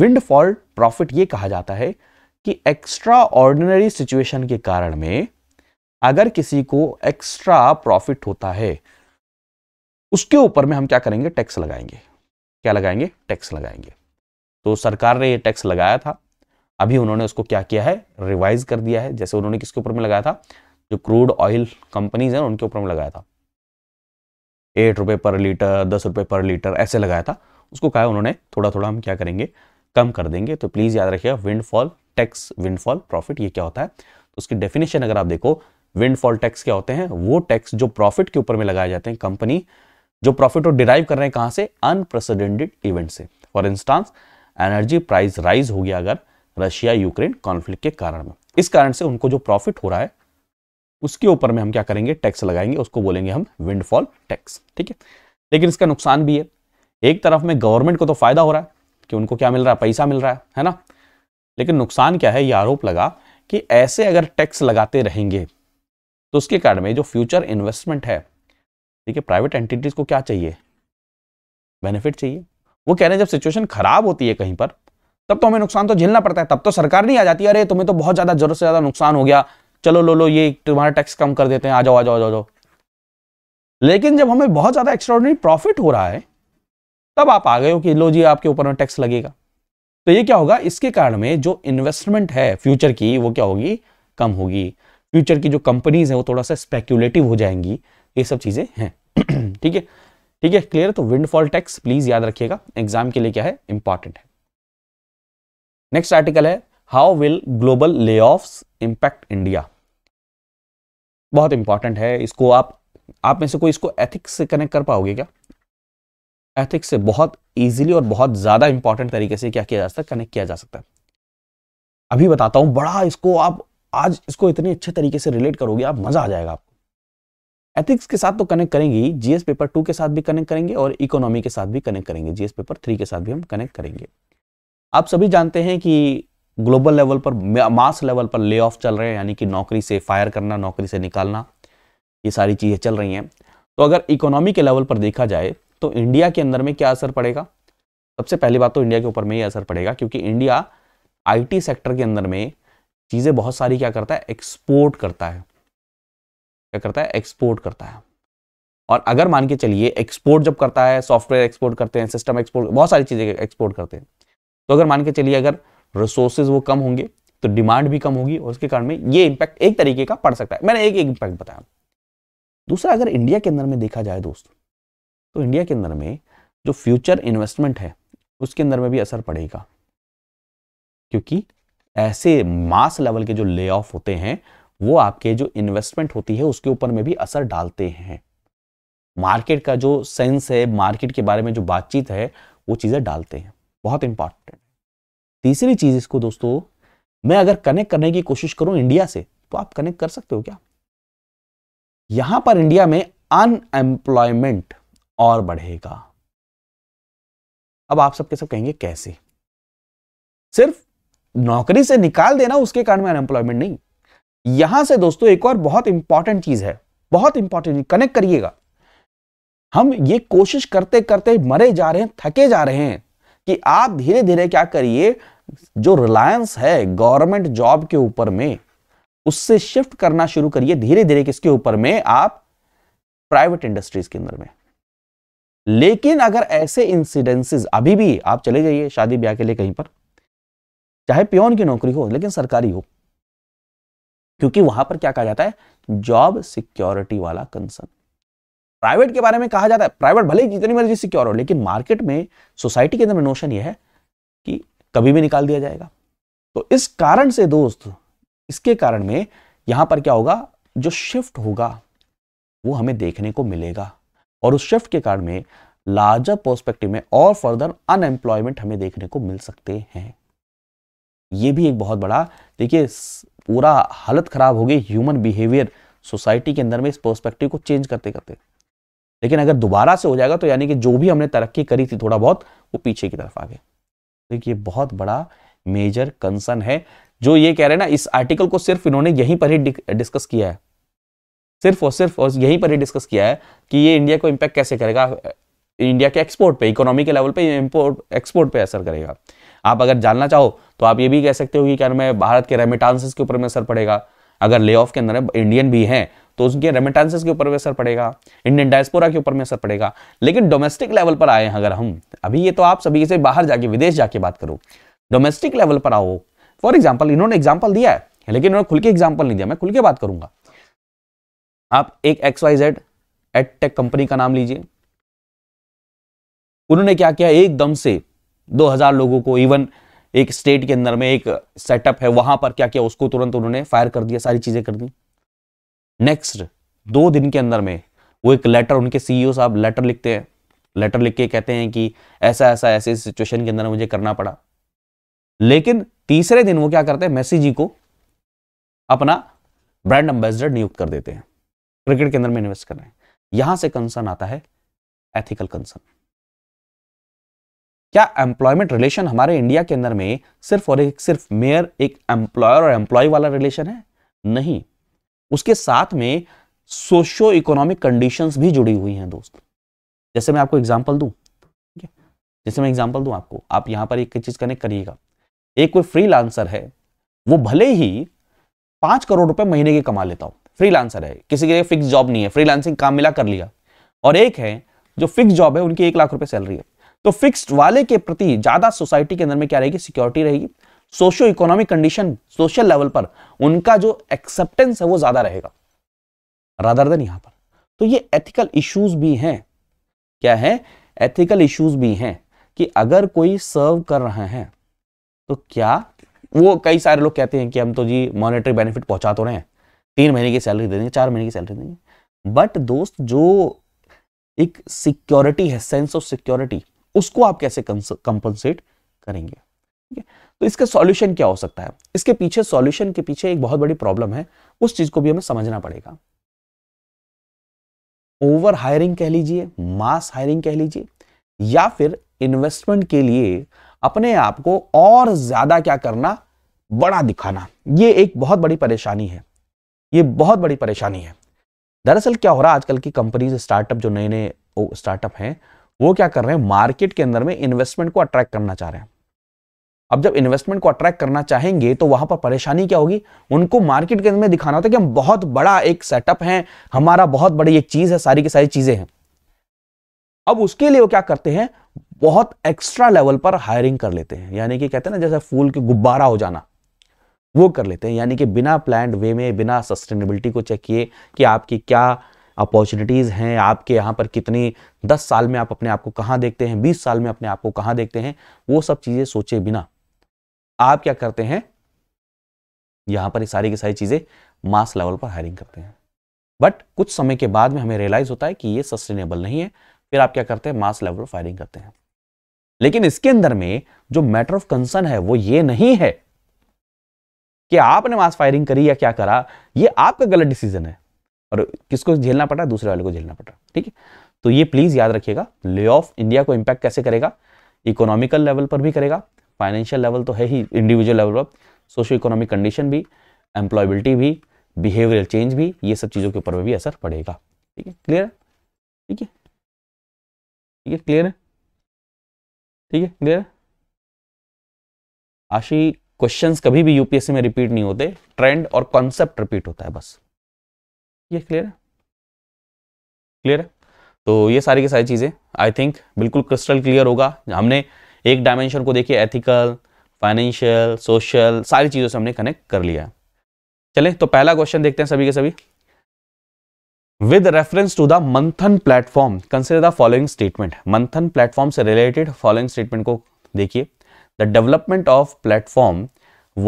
विंडफॉल प्रॉफिट ये कहा जाता है कि एक्स्ट्रा ऑर्डिनरी सिचुएशन के कारण में अगर किसी को एक्स्ट्रा प्रॉफिट होता है उसके ऊपर में हम क्या करेंगे टैक्स लगाएंगे क्या लगाएंगे टैक्स लगाएंगे तो सरकार ने ये टैक्स लगाया था अभी उन्होंने उसको क्या किया है रिवाइज कर दिया है जैसे उन्होंने किसके ऊपर में लगाया था जो क्रूड ऑयल कंपनीज हैं उनके ऊपर में लगाया था एट रुपये पर लीटर दस रुपये पर लीटर ऐसे लगाया था उसको कहा उन्होंने थोड़ा थोड़ा हम क्या करेंगे कम कर देंगे तो प्लीज़ याद रखिएगा विंडफॉल टैक्स विंडफॉल प्रॉफिट ये क्या होता है तो उसकी डेफिनेशन अगर आप देखो विंडफॉल टैक्स क्या होते हैं वो टैक्स जो प्रॉफिट के ऊपर में लगाए जाते हैं कंपनी जो प्रॉफिट वो डिराइव कर रहे हैं कहाँ से अनप्रेसिडेंटेड इवेंट से for instance energy price rise हो गया अगर रशिया यूक्रेन कॉन्फ्लिक्ट के कारण में इस कारण से उनको जो प्रॉफिट हो रहा है उसके ऊपर में हम क्या करेंगे टैक्स लगाएंगे उसको बोलेंगे हम विंडफॉल टैक्स ठीक है लेकिन इसका नुकसान भी है एक तरफ में गवर्नमेंट को तो फायदा हो रहा है कि उनको क्या मिल रहा है पैसा मिल रहा है है ना लेकिन नुकसान क्या है ये आरोप लगा कि ऐसे अगर टैक्स लगाते रहेंगे तो उसके कारण में जो फ्यूचर इन्वेस्टमेंट है ठीक है प्राइवेट एंटिटीज को क्या चाहिए बेनिफिट चाहिए वो कह रहे हैं जब सिचुएशन खराब होती है कहीं पर तब तो हमें नुकसान तो झेलना पड़ता है तब तो सरकार नहीं आ जाती अरे तुम्हें तो बहुत ज्यादा जरूरत से ज्यादा नुकसान हो गया चलो लो लो ये तुम्हारा टैक्स कम कर देते हैं आ जाओ आ जाओ आ जाओ लेकिन जब हमें बहुत ज़्यादा एक्स्ट्रॉडनरी प्रॉफिट हो रहा है तब आप आ गए हो कि लो जी आपके ऊपर में टैक्स लगेगा तो ये क्या होगा इसके कारण में जो इन्वेस्टमेंट है फ्यूचर की वो क्या होगी कम होगी फ्यूचर की जो कंपनीज है वो थोड़ा सा स्पेक्यूलेटिव हो जाएंगी ये सब चीज़ें हैं ठीक है ठीक है क्लियर तो विंडफॉल टैक्स प्लीज याद रखिएगा एग्जाम के लिए क्या है इंपॉर्टेंट है नेक्स्ट आर्टिकल है how will global layoff impact India बहुत इंपॉर्टेंट है इसको आप आप में से कोई इसको एथिक्स से कनेक्ट कर पाओगे क्या एथिक्स से बहुत इजीली और बहुत ज़्यादा इंपॉर्टेंट तरीके से क्या किया जा सकता है कनेक्ट किया जा सकता है अभी बताता हूं बड़ा इसको आप आज इसको इतने अच्छे तरीके से रिलेट करोगे आप मज़ा आ जाएगा आपको एथिक्स के साथ तो कनेक्ट करेंगे जीएस पेपर टू के साथ भी कनेक्ट करेंगे और इकोनॉमी के साथ भी कनेक्ट करेंगे जीएस पेपर थ्री के साथ भी हम कनेक्ट करेंगे आप सभी जानते हैं कि ग्लोबल लेवल पर मास लेवल पर ले ऑफ चल रहे हैं यानी कि नौकरी से फायर करना नौकरी से निकालना ये सारी चीज़ें चल रही हैं तो अगर इकोनॉमी के लेवल पर देखा जाए तो इंडिया के अंदर में क्या असर पड़ेगा सबसे पहली बात तो इंडिया के ऊपर में ही असर पड़ेगा क्योंकि इंडिया आईटी सेक्टर के अंदर में चीज़ें बहुत सारी क्या करता है एक्सपोर्ट करता है क्या करता है एक्सपोर्ट करता है और अगर मान के चलिए एक्सपोर्ट जब करता है सॉफ्टवेयर एक्सपोर्ट करते हैं सिस्टम एक्सपोर्ट बहुत सारी चीज़ें एक्सपोर्ट करते हैं तो अगर मान के चलिए अगर रिसोर्सेज वो कम होंगे तो डिमांड भी कम होगी और उसके कारण में ये इम्पैक्ट एक तरीके का पड़ सकता है मैंने एक एक इम्पैक्ट बताया दूसरा अगर इंडिया के अंदर में देखा जाए दोस्तों तो इंडिया के अंदर में जो फ्यूचर इन्वेस्टमेंट है उसके अंदर में भी असर पड़ेगा क्योंकि ऐसे मास लेवल के जो ले होते हैं वो आपके जो इन्वेस्टमेंट होती है उसके ऊपर में भी असर डालते हैं मार्केट का जो सेंस है मार्केट के बारे में जो बातचीत है वो चीज़ें डालते हैं बहुत इंपॉर्टेंट तीसरी चीज इसको दोस्तों मैं अगर कनेक्ट करने की कोशिश करूं इंडिया से तो आप कनेक्ट कर सकते हो क्या यहां पर इंडिया में अनएम्प्लॉयमेंट और बढ़ेगा अब आप सबके सब कहेंगे कैसे सिर्फ नौकरी से निकाल देना उसके कारण में अनएम्प्लॉयमेंट नहीं यहां से दोस्तों एक और बहुत इंपॉर्टेंट चीज है बहुत इंपॉर्टेंट कनेक्ट करिएगा हम ये कोशिश करते करते मरे जा रहे हैं थके जा रहे हैं कि आप धीरे धीरे क्या करिए जो रिलायंस है गवर्नमेंट जॉब के ऊपर में उससे शिफ्ट करना शुरू करिए धीरे धीरे किसके ऊपर में आप प्राइवेट इंडस्ट्रीज के अंदर में लेकिन अगर ऐसे इंसिडेंसेस अभी भी आप चले जाइए शादी ब्याह के लिए कहीं पर चाहे प्योन की नौकरी हो लेकिन सरकारी हो क्योंकि वहां पर क्या कहा जाता है जॉब सिक्योरिटी वाला कंसर्न प्राइवेट के बारे में कहा जाता है प्राइवेट भले ही जितनी मर्जी सिक्योर हो लेकिन मार्केट में सोसाइटी के अंदर नोशन यह है कि कभी भी निकाल दिया जाएगा तो इस कारण से दोस्त इसके कारण में यहां पर क्या होगा जो शिफ्ट होगा वो हमें देखने को मिलेगा और उस शिफ्ट के कारण में लार्जर पर्सपेक्टिव में और फर्दर अनएम्प्लॉयमेंट हमें देखने को मिल सकते हैं ये भी एक बहुत बड़ा देखिए पूरा हालत खराब हो गई ह्यूमन बिहेवियर सोसाइटी के अंदर में इस पर्सपेक्टिव को चेंज करते करते लेकिन अगर दोबारा से हो जाएगा तो यानी कि जो भी हमने तरक्की करी थी थोड़ा बहुत वो पीछे की तरफ आ गए तो देखिए बहुत बड़ा मेजर कंसर्न है जो ये कह रहे हैं ना इस आर्टिकल को सिर्फ इन्होंने यहीं पर ही डिस्कस किया है सिर्फ और सिर्फ और यहीं पर ही डिस्कस किया है कि ये इंडिया को इम्पैक्ट कैसे करेगा इंडिया के एक्सपोर्ट पे इकोनॉमी के लेवल पे इम्पोर्ट एक्सपोर्ट पे असर करेगा आप अगर जानना चाहो तो आप ये भी कह सकते हो कि क्या मैं भारत के रेमिटांसिस के ऊपर में असर पड़ेगा अगर ले ऑफ के अंदर इंडियन भी हैं तो उसके रेमिटेंसेस के ऊपर भी असर पड़ेगा इंडियन डायस्पोरा के ऊपर में असर पड़ेगा लेकिन डोमेस्टिक लेवल पर आए हैं अगर हम अभी ये तो आप सभी से बाहर जाके विदेश जाके बात करो डोमेस्टिक लेवल पर आओ फॉर एग्जाम्पल इन्होंने एग्जाम्पल दिया है लेकिन इन्होंने खुल के एग्जाम्पल नहीं दिया मैं खुल के बात करूंगा आप एक X Y Z edtech company का नाम लीजिए उन्होंने क्या किया एकदम से 2000 लोगों को इवन एक स्टेट के अंदर में एक सेटअप है वहां पर क्या किया उसको तुरंत उन्होंने फायर कर दिया सारी चीजें कर दी नेक्स्ट दो दिन के अंदर में वो एक लेटर उनके सीईओ e साहब लेटर लिखते हैं लेटर लिख के कहते हैं कि ऐसा ऐसा ऐसे सिचुएशन के अंदर मुझे करना पड़ा लेकिन तीसरे दिन वो क्या करते हैं मेसी जी को अपना ब्रांड एम्बेसडर नियुक्त कर देते हैं क्रिकेट के अंदर में इन्वेस्ट कर रहे हैं यहां से कंसर्न आता है एथिकल कंसर्न क्या एम्प्लॉयमेंट रिलेशन हमारे इंडिया के अंदर में सिर्फ और एक सिर्फ मेयर एक एम्प्लॉयर और एम्प्लॉय वाला रिलेशन है नहीं उसके साथ में सोशो इकोनॉमिक कंडीशंस भी जुड़ी हुई हैं दोस्त जैसे मैं आपको एग्जांपल दूं ठीक है जैसे मैं एग्जांपल दूं आपको आप यहां पर एक चीज कनेक्ट करिएगा एक कोई फ्री है वो भले ही पांच करोड़ रुपए महीने के कमा लेता हो लांसर है किसी के लिए फिक्स जॉब नहीं है लांसिंग काम मिला कर लिया और एक है जो फिक्स जॉब है उनकी एक लाख रुपए सैलरी है तो फिक्स्ड वाले के प्रति ज्यादा सोसाइटी के अंदर में क्या रहेगी सिक्योरिटी रहेगी socio economic condition social level पर उनका जो एक्सेप्टेंस है वो ज्यादा रहेगा राधर देन यहां पर तो ये एथिकल इश्यूज भी हैं क्या है एथिकल इश्यूज भी हैं कि अगर कोई सर्व कर रहे हैं तो क्या वो कई सारे लोग कहते हैं कि हम तो जी मॉनेटरी बेनिफिट पहुंचा तो रहे हैं तीन महीने की सैलरी दे देंगे चार महीने की सैलरी देंगे बट दोस्त जो एक सिक्योरिटी है सेंस ऑफ सिक्योरिटी उसको आप कैसे कंपनसेट करेंगे ठीक है तो इसका सॉल्यूशन क्या हो सकता है इसके पीछे सॉल्यूशन के पीछे एक बहुत बड़ी प्रॉब्लम है उस चीज को भी हमें समझना पड़ेगा ओवर हायरिंग कह लीजिए मास हायरिंग कह लीजिए या फिर इन्वेस्टमेंट के लिए अपने आप को और ज्यादा क्या करना बड़ा दिखाना ये एक बहुत बड़ी परेशानी है ये बहुत बड़ी परेशानी है दरअसल क्या हो रहा है आजकल की कंपनीज स्टार्टअप जो नए नए स्टार्टअप हैं वो क्या कर रहे हैं मार्केट के अंदर में इन्वेस्टमेंट को अट्रैक्ट करना चाह रहे हैं अब जब इन्वेस्टमेंट को अट्रैक्ट करना चाहेंगे तो वहां पर परेशानी क्या होगी उनको मार्केट के अंदर में दिखाना होता है कि हम बहुत बड़ा एक सेटअप है हमारा बहुत बड़ी एक चीज है सारी की सारी चीजें हैं अब उसके लिए वो क्या करते हैं बहुत एक्स्ट्रा लेवल पर हायरिंग कर लेते हैं यानी कि कहते हैं ना जैसे फूल के गुब्बारा हो जाना वो कर लेते हैं यानी कि बिना प्लान वे में बिना सस्टेनेबिलिटी को चेक किए कि आपकी क्या अपॉर्चुनिटीज़ हैं आपके यहाँ पर कितनी दस साल में आप अपने आप को कहाँ देखते हैं बीस साल में अपने आप को कहाँ देखते हैं वो सब चीज़ें सोचे बिना आप क्या करते हैं यहां पर सारी की सारी चीजें मास लेवल पर हायरिंग करते हैं बट कुछ समय के बाद में हमें रियलाइज होता है कि ये सस्टेनेबल नहीं है फिर आप क्या करते हैं मास लेवल पर फायरिंग करते हैं लेकिन इसके अंदर में जो मैटर ऑफ कंसर्न है वो ये नहीं है कि आपने मास फायरिंग करी या क्या करा ये आपका गलत डिसीजन है और किसको झेलना पड़ा दूसरे वाले को झेलना पड़ा ठीक है तो ये प्लीज याद रखिएगा ले ऑफ इंडिया को इंपैक्ट कैसे करेगा इकोनॉमिकल लेवल पर भी करेगा फाइनेंशियल लेवल तो है ही इंडिविजुअल लेवल पर सोशो इकोनॉमिक कंडीशन भी एम्प्लॉयबिलिटी भी बिहेवियर चेंज भी ये सब चीज़ों के ऊपर भी असर पड़ेगा ठीक है क्लियर है ठीक है ठीक है क्लियर है ठीक है क्लियर है आशी क्वेश्चन कभी भी यूपीएससी में रिपीट नहीं होते ट्रेंड और कॉन्सेप्ट रिपीट होता है बस ये क्लियर है क्लियर है तो ये सारी की सारी चीज़ें आई थिंक बिल्कुल क्रिस्टल क्लियर होगा हमने एक डायमेंशन को देखिए एथिकल फाइनेंशियल सोशल सारी चीज़ों से हमने कनेक्ट कर लिया चले तो पहला क्वेश्चन देखते हैं सभी के सभी with reference to the Manthan platform consider the following statement Manthan platform से रिलेटेड फॉलोइंग स्टेटमेंट को देखिए the development of platform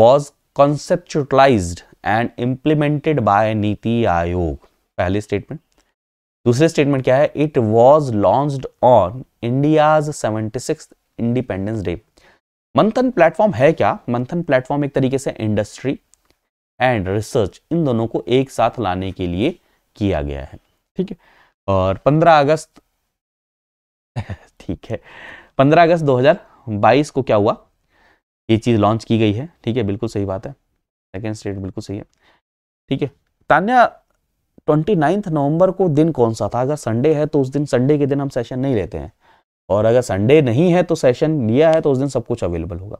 was conceptualise and implemented by Niti Aayog पहली स्टेटमेंट दूसरे स्टेटमेंट क्या है it was launch on India's seventy six independence day Manthan platform है क्या मंथन प्लेटफॉर्म एक तरीके से इंडस्ट्री एंड रिसर्च इन दोनों को एक साथ लाने के लिए किया गया है ठीक है और 15 अगस्त ठीक है 15 अगस्त 2022 को क्या हुआ ये चीज़ लॉन्च की गई है ठीक है बिल्कुल सही बात है सेकेंड स्टेट बिल्कुल सही है ठीक है तान्या 29 नवंबर को दिन कौन सा था अगर संडे है तो उस दिन संडे के दिन हम सेशन नहीं लेते हैं और अगर संडे नहीं है तो सेशन लिया है तो उस दिन सब कुछ अवेलेबल होगा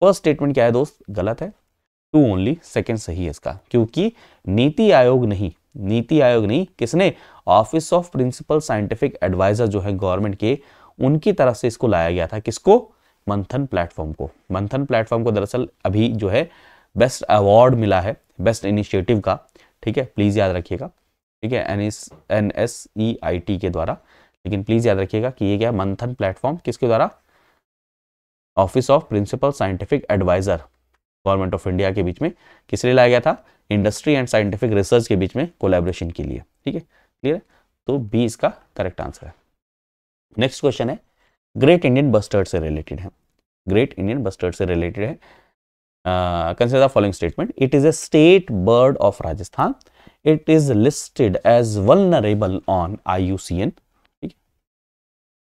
फर्स्ट स्टेटमेंट क्या है दोस्त गलत है टू ओनली सेकेंड सही है इसका क्योंकि नीति आयोग नहीं नीति आयोग नहीं किसने office of principal scientific adviser जो है गवर्नमेंट के उनकी तरफ से इसको लाया गया था किसको मंथन प्लेटफॉर्म को मंथन प्लेटफॉर्म को दरअसल अभी जो है बेस्ट अवार्ड मिला है बेस्ट इनिशिएटिव का ठीक है प्लीज़ याद रखिएगा ठीक है N S N S E I T के द्वारा लेकिन प्लीज़ याद रखिएगा कि ये क्या मंथन प्लेटफॉर्म किसके द्वारा office of principal scientific adviser government of India के बीच में किस लिए लाया गया था इंडस्ट्री एंड साइंटिफिक रिसर्च के बीच में कोलेबोरेशन के लिए ठीक है क्लियर तो बी इसका करेक्ट आंसर है नेक्स्ट क्वेश्चन है ग्रेट इंडियन बस्टर्ड से रिलेटेड है ग्रेट इंडियन बस्टर्ड से रिलेटेड है consider following statement it is a state bird of Rajasthan it is listed as vulnerable on I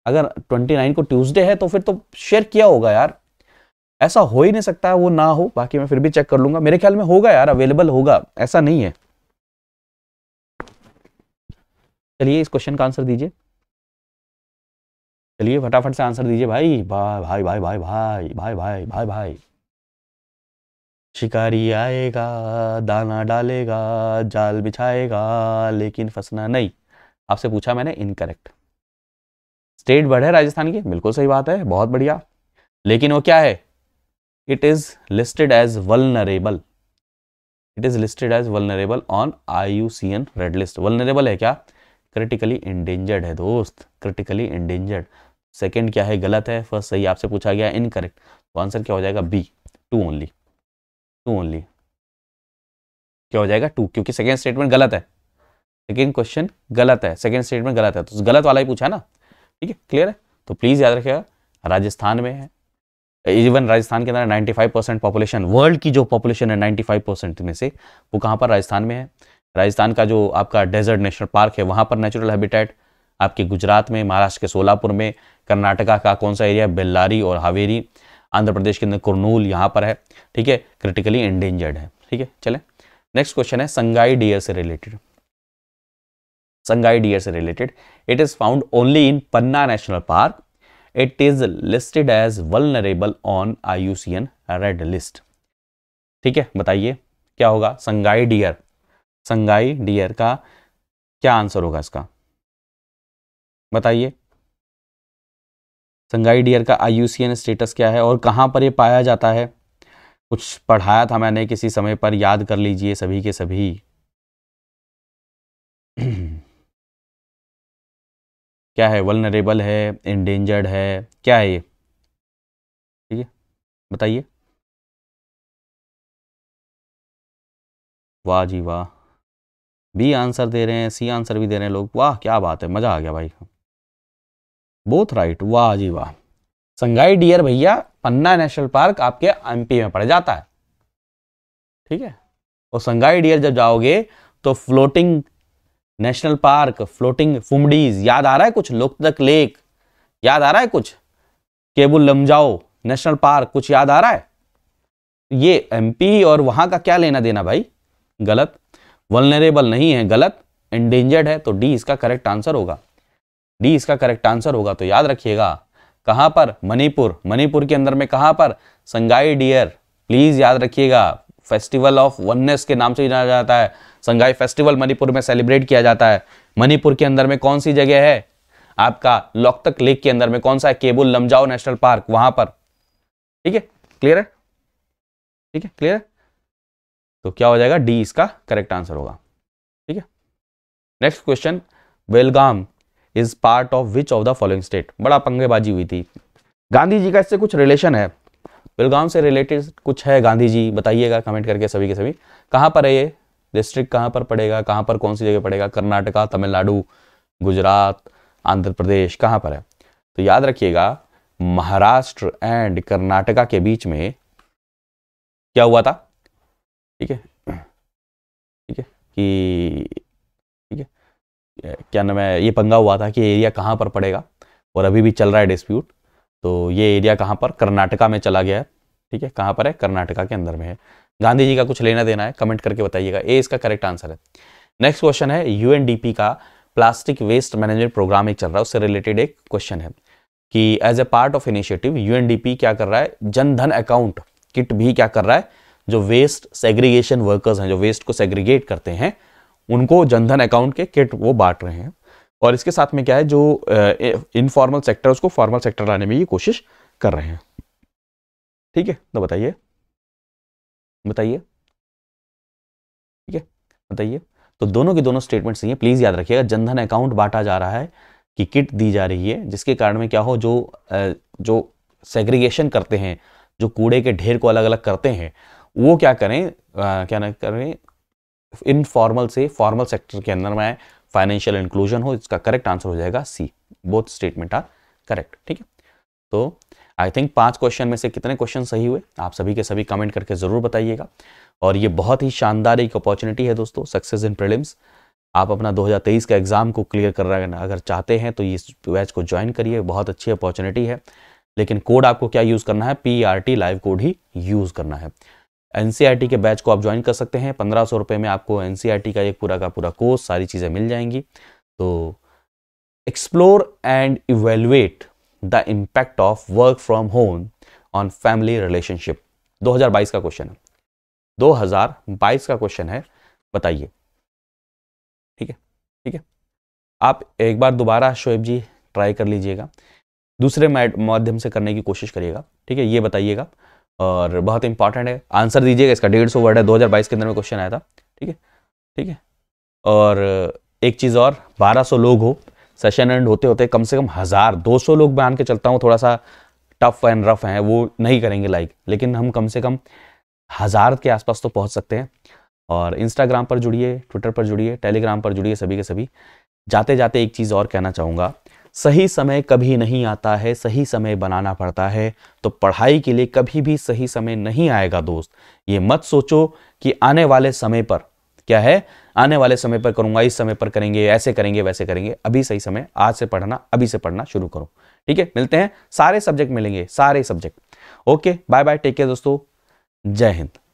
अगर 29 को ट्यूसडे है तो फिर तो शेयर किया होगा यार ऐसा हो ही नहीं सकता वो ना हो बाकी मैं फिर भी चेक कर लूंगा मेरे ख्याल में होगा यार अवेलेबल होगा ऐसा नहीं है चलिए इस क्वेश्चन का आंसर दीजिए चलिए फटाफट से आंसर दीजिए भाई भाई भाई भाई भाई भाई भाई भाई भाई भाई शिकारी आएगा दाना डालेगा जाल बिछाएगा लेकिन फंसना नहीं आपसे पूछा मैंने इनकरेक्ट स्टेट बर्ड है राजस्थान की बिल्कुल सही बात है बहुत बढ़िया लेकिन वो क्या है it is listed as vulnerable it is listed as vulnerable on I U C N red list vulnerable है क्या क्रिटिकली इंडेंजर्ड है दोस्त क्रिटिकली इंडेंजर्ड सेकेंड क्या है गलत है फर्स्ट सही आपसे पूछा गया इनकरेक्ट तो आंसर क्या हो जाएगा B two only two only क्या हो जाएगा टू क्योंकि सेकेंड स्टेटमेंट गलत है सेकेंड क्वेश्चन गलत है सेकेंड स्टेटमेंट गलत है तो गलत वाला ही पूछा ना ठीक है क्लियर है तो प्लीज़ याद रखिएगा राजस्थान में है इवन राजस्थान के अंदर 95 परसेंट पॉपुलेशन वर्ल्ड की जो पॉपुलेशन है 95 परसेंट में से वो कहाँ पर राजस्थान में है राजस्थान का जो आपका डेजर्ट नेशनल पार्क है वहाँ पर नेचुरल हैबिटेट आपके गुजरात में महाराष्ट्र के सोलापुर में कर्नाटका का कौन सा एरिया बेल्लारी और हावेरी आंध्र प्रदेश के अंदर कुरनूल यहाँ पर है ठीक है क्रिटिकली इंडेंजर्ड है ठीक है चले नेक्स्ट क्वेश्चन है संगाई डियर से रिलेटेड संगाई डियर से related it is found only in Panna national park it is listed as vulnerable on I red list ठीक है बताइए क्या होगा संगाई डियर संगाई डियर का क्या आंसर होगा इसका बताइए संगाई डियर का आई स्टेटस क्या है और कहाँ पर ये पाया जाता है कुछ पढ़ाया था मैंने किसी समय पर याद कर लीजिए सभी के सभी क्या है वलनरेबल है इंडेंजर्ड है क्या है ये ठीक है बताइए वाह जी वाह बी आंसर दे रहे हैं सी आंसर भी दे रहे हैं लोग वाह क्या बात है मज़ा आ गया भाई बोथ राइट वाह जी वाह संगाई डियर भैया पन्ना नेशनल पार्क आपके एमपी में पड़ जाता है ठीक है और संगाई डियर जब जाओगे तो फ्लोटिंग नेशनल पार्क फ्लोटिंग फुमडीज याद आ रहा है कुछ लोकतक लेक याद आ रहा है कुछ केबुल लमजाओ नेशनल पार्क कुछ याद आ रहा है ये एमपी और वहां का क्या लेना देना भाई गलत वलनरेबल नहीं है गलत एंडेंजर्ड है तो डी इसका करेक्ट आंसर होगा डी इसका करेक्ट आंसर होगा तो याद रखिएगा कहां पर मणिपुर मणिपुर के अंदर में कहां पर संगाई डियर प्लीज याद रखिएगा फेस्टिवल ऑफ वननेस के नाम से जाना जाता है संघाई फेस्टिवल मणिपुर में सेलिब्रेट किया जाता है मणिपुर के अंदर में कौन सी जगह है आपका लोकतक लेक के अंदर में कौन सा है केबुल लमजाओ नेशनल पार्क वहां पर ठीक है क्लियर है ठीक है क्लियर है तो क्या हो जाएगा डी इसका करेक्ट आंसर होगा ठीक है next question Belgaum is part of which of the following state बड़ा पंगेबाजी हुई थी गांधी जी का इससे कुछ रिलेशन है बेलगाम से रिलेटेड कुछ है गांधी जी बताइएगा कमेंट करके सभी के सभी कहां पर है ये डिस्ट्रिक्ट कहाँ पर पड़ेगा कहाँ पर कौन सी जगह पड़ेगा कर्नाटका तमिलनाडु गुजरात आंध्र प्रदेश कहाँ पर है तो याद रखिएगा महाराष्ट्र एंड कर्नाटका के बीच में क्या हुआ था ठीक है ठीक है कि ठीक है क्या नाम है ये पंगा हुआ था कि एरिया कहाँ पर पड़ेगा और अभी भी चल रहा है डिस्प्यूट तो ये एरिया कहाँ पर कर्नाटका में चला गया है ठीक है कहाँ पर है कर्नाटका के अंदर में है गांधी जी का कुछ लेना देना है कमेंट करके बताइएगा ए इसका करेक्ट आंसर है नेक्स्ट क्वेश्चन है यू का प्लास्टिक वेस्ट मैनेजमेंट प्रोग्राम एक चल रहा है उससे रिलेटेड एक क्वेश्चन है कि as a part of initiative UNDP क्या कर रहा है जनधन अकाउंट किट भी क्या कर रहा है जो वेस्ट सेग्रीगेशन वर्कर्स हैं जो वेस्ट को सेग्रीगेट करते हैं उनको जनधन अकाउंट के किट वो बांट रहे हैं और इसके साथ में क्या है जो इनफॉर्मल सेक्टर उसको फॉर्मल सेक्टर लाने में ये कोशिश कर रहे हैं ठीक है तो बताइए बताइए ठीक है बताइए तो दोनों के दोनों स्टेटमेंट सही है प्लीज़ याद रखिएगा जनधन अकाउंट बांटा जा रहा है कि किट दी जा रही है जिसके कारण में क्या हो जो जो सेग्रीगेशन करते हैं जो कूड़े के ढेर को अलग अलग करते हैं वो क्या करें आ, क्या ना करें इनफॉर्मल से फॉर्मल सेक्टर के अंदर में आए फाइनेंशियल इंक्लूजन हो इसका करेक्ट आंसर हो जाएगा C both statement are correct ठीक है तो आई थिंक पांच क्वेश्चन में से कितने क्वेश्चन सही हुए आप सभी के सभी कमेंट करके ज़रूर बताइएगा और ये बहुत ही शानदार एक अपॉर्चुनिटी है दोस्तों सक्सेस इन प्रिलिम्स आप अपना 2023 का एग्ज़ाम को क्लियर करना अगर चाहते हैं तो इस बैच को ज्वाइन करिए बहुत अच्छी अपॉर्चुनिटी है लेकिन कोड आपको क्या यूज़ करना है पी लाइव कोड ही यूज़ करना है एन e के बैच को आप ज्वाइन कर सकते हैं पंद्रह सौ में आपको एन e का एक पूरा का पूरा कोर्स सारी चीज़ें मिल जाएंगी तो explore and evaluate the impact of work from home on family relationship 2022 का क्वेश्चन है 2022 का क्वेश्चन है बताइए ठीक है ठीक है आप एक बार दोबारा शोएब जी ट्राई कर लीजिएगा दूसरे माध्यम से करने की कोशिश करिएगा ठीक है ये बताइएगा और बहुत इंपॉर्टेंट है आंसर दीजिएगा इसका डेढ़ सौ वर्ड है 2022 के अंदर में क्वेश्चन आया था ठीक है ठीक है और एक चीज़ और 1200 लोग हो सेशन एंड होते होते कम से कम हज़ार दो सौ लोग मान के चलता हूँ थोड़ा सा टफ एंड रफ हैं वो नहीं करेंगे लाइक लेकिन हम कम से कम हज़ार के आसपास तो पहुँच सकते हैं और इंस्टाग्राम पर जुड़िए ट्विटर पर जुड़िए टेलीग्राम पर जुड़िए सभी के सभी जाते जाते एक चीज़ और कहना चाहूँगा सही समय कभी नहीं आता है सही समय बनाना पड़ता है तो पढ़ाई के लिए कभी भी सही समय नहीं आएगा दोस्त ये मत सोचो कि आने वाले समय पर क्या है आने वाले समय पर करूंगा इस समय पर करेंगे ऐसे करेंगे वैसे करेंगे अभी सही समय आज से पढ़ना अभी से पढ़ना शुरू करो ठीक है मिलते हैं सारे सब्जेक्ट मिलेंगे सारे subject okay bye bye take care दोस्तों जय हिंद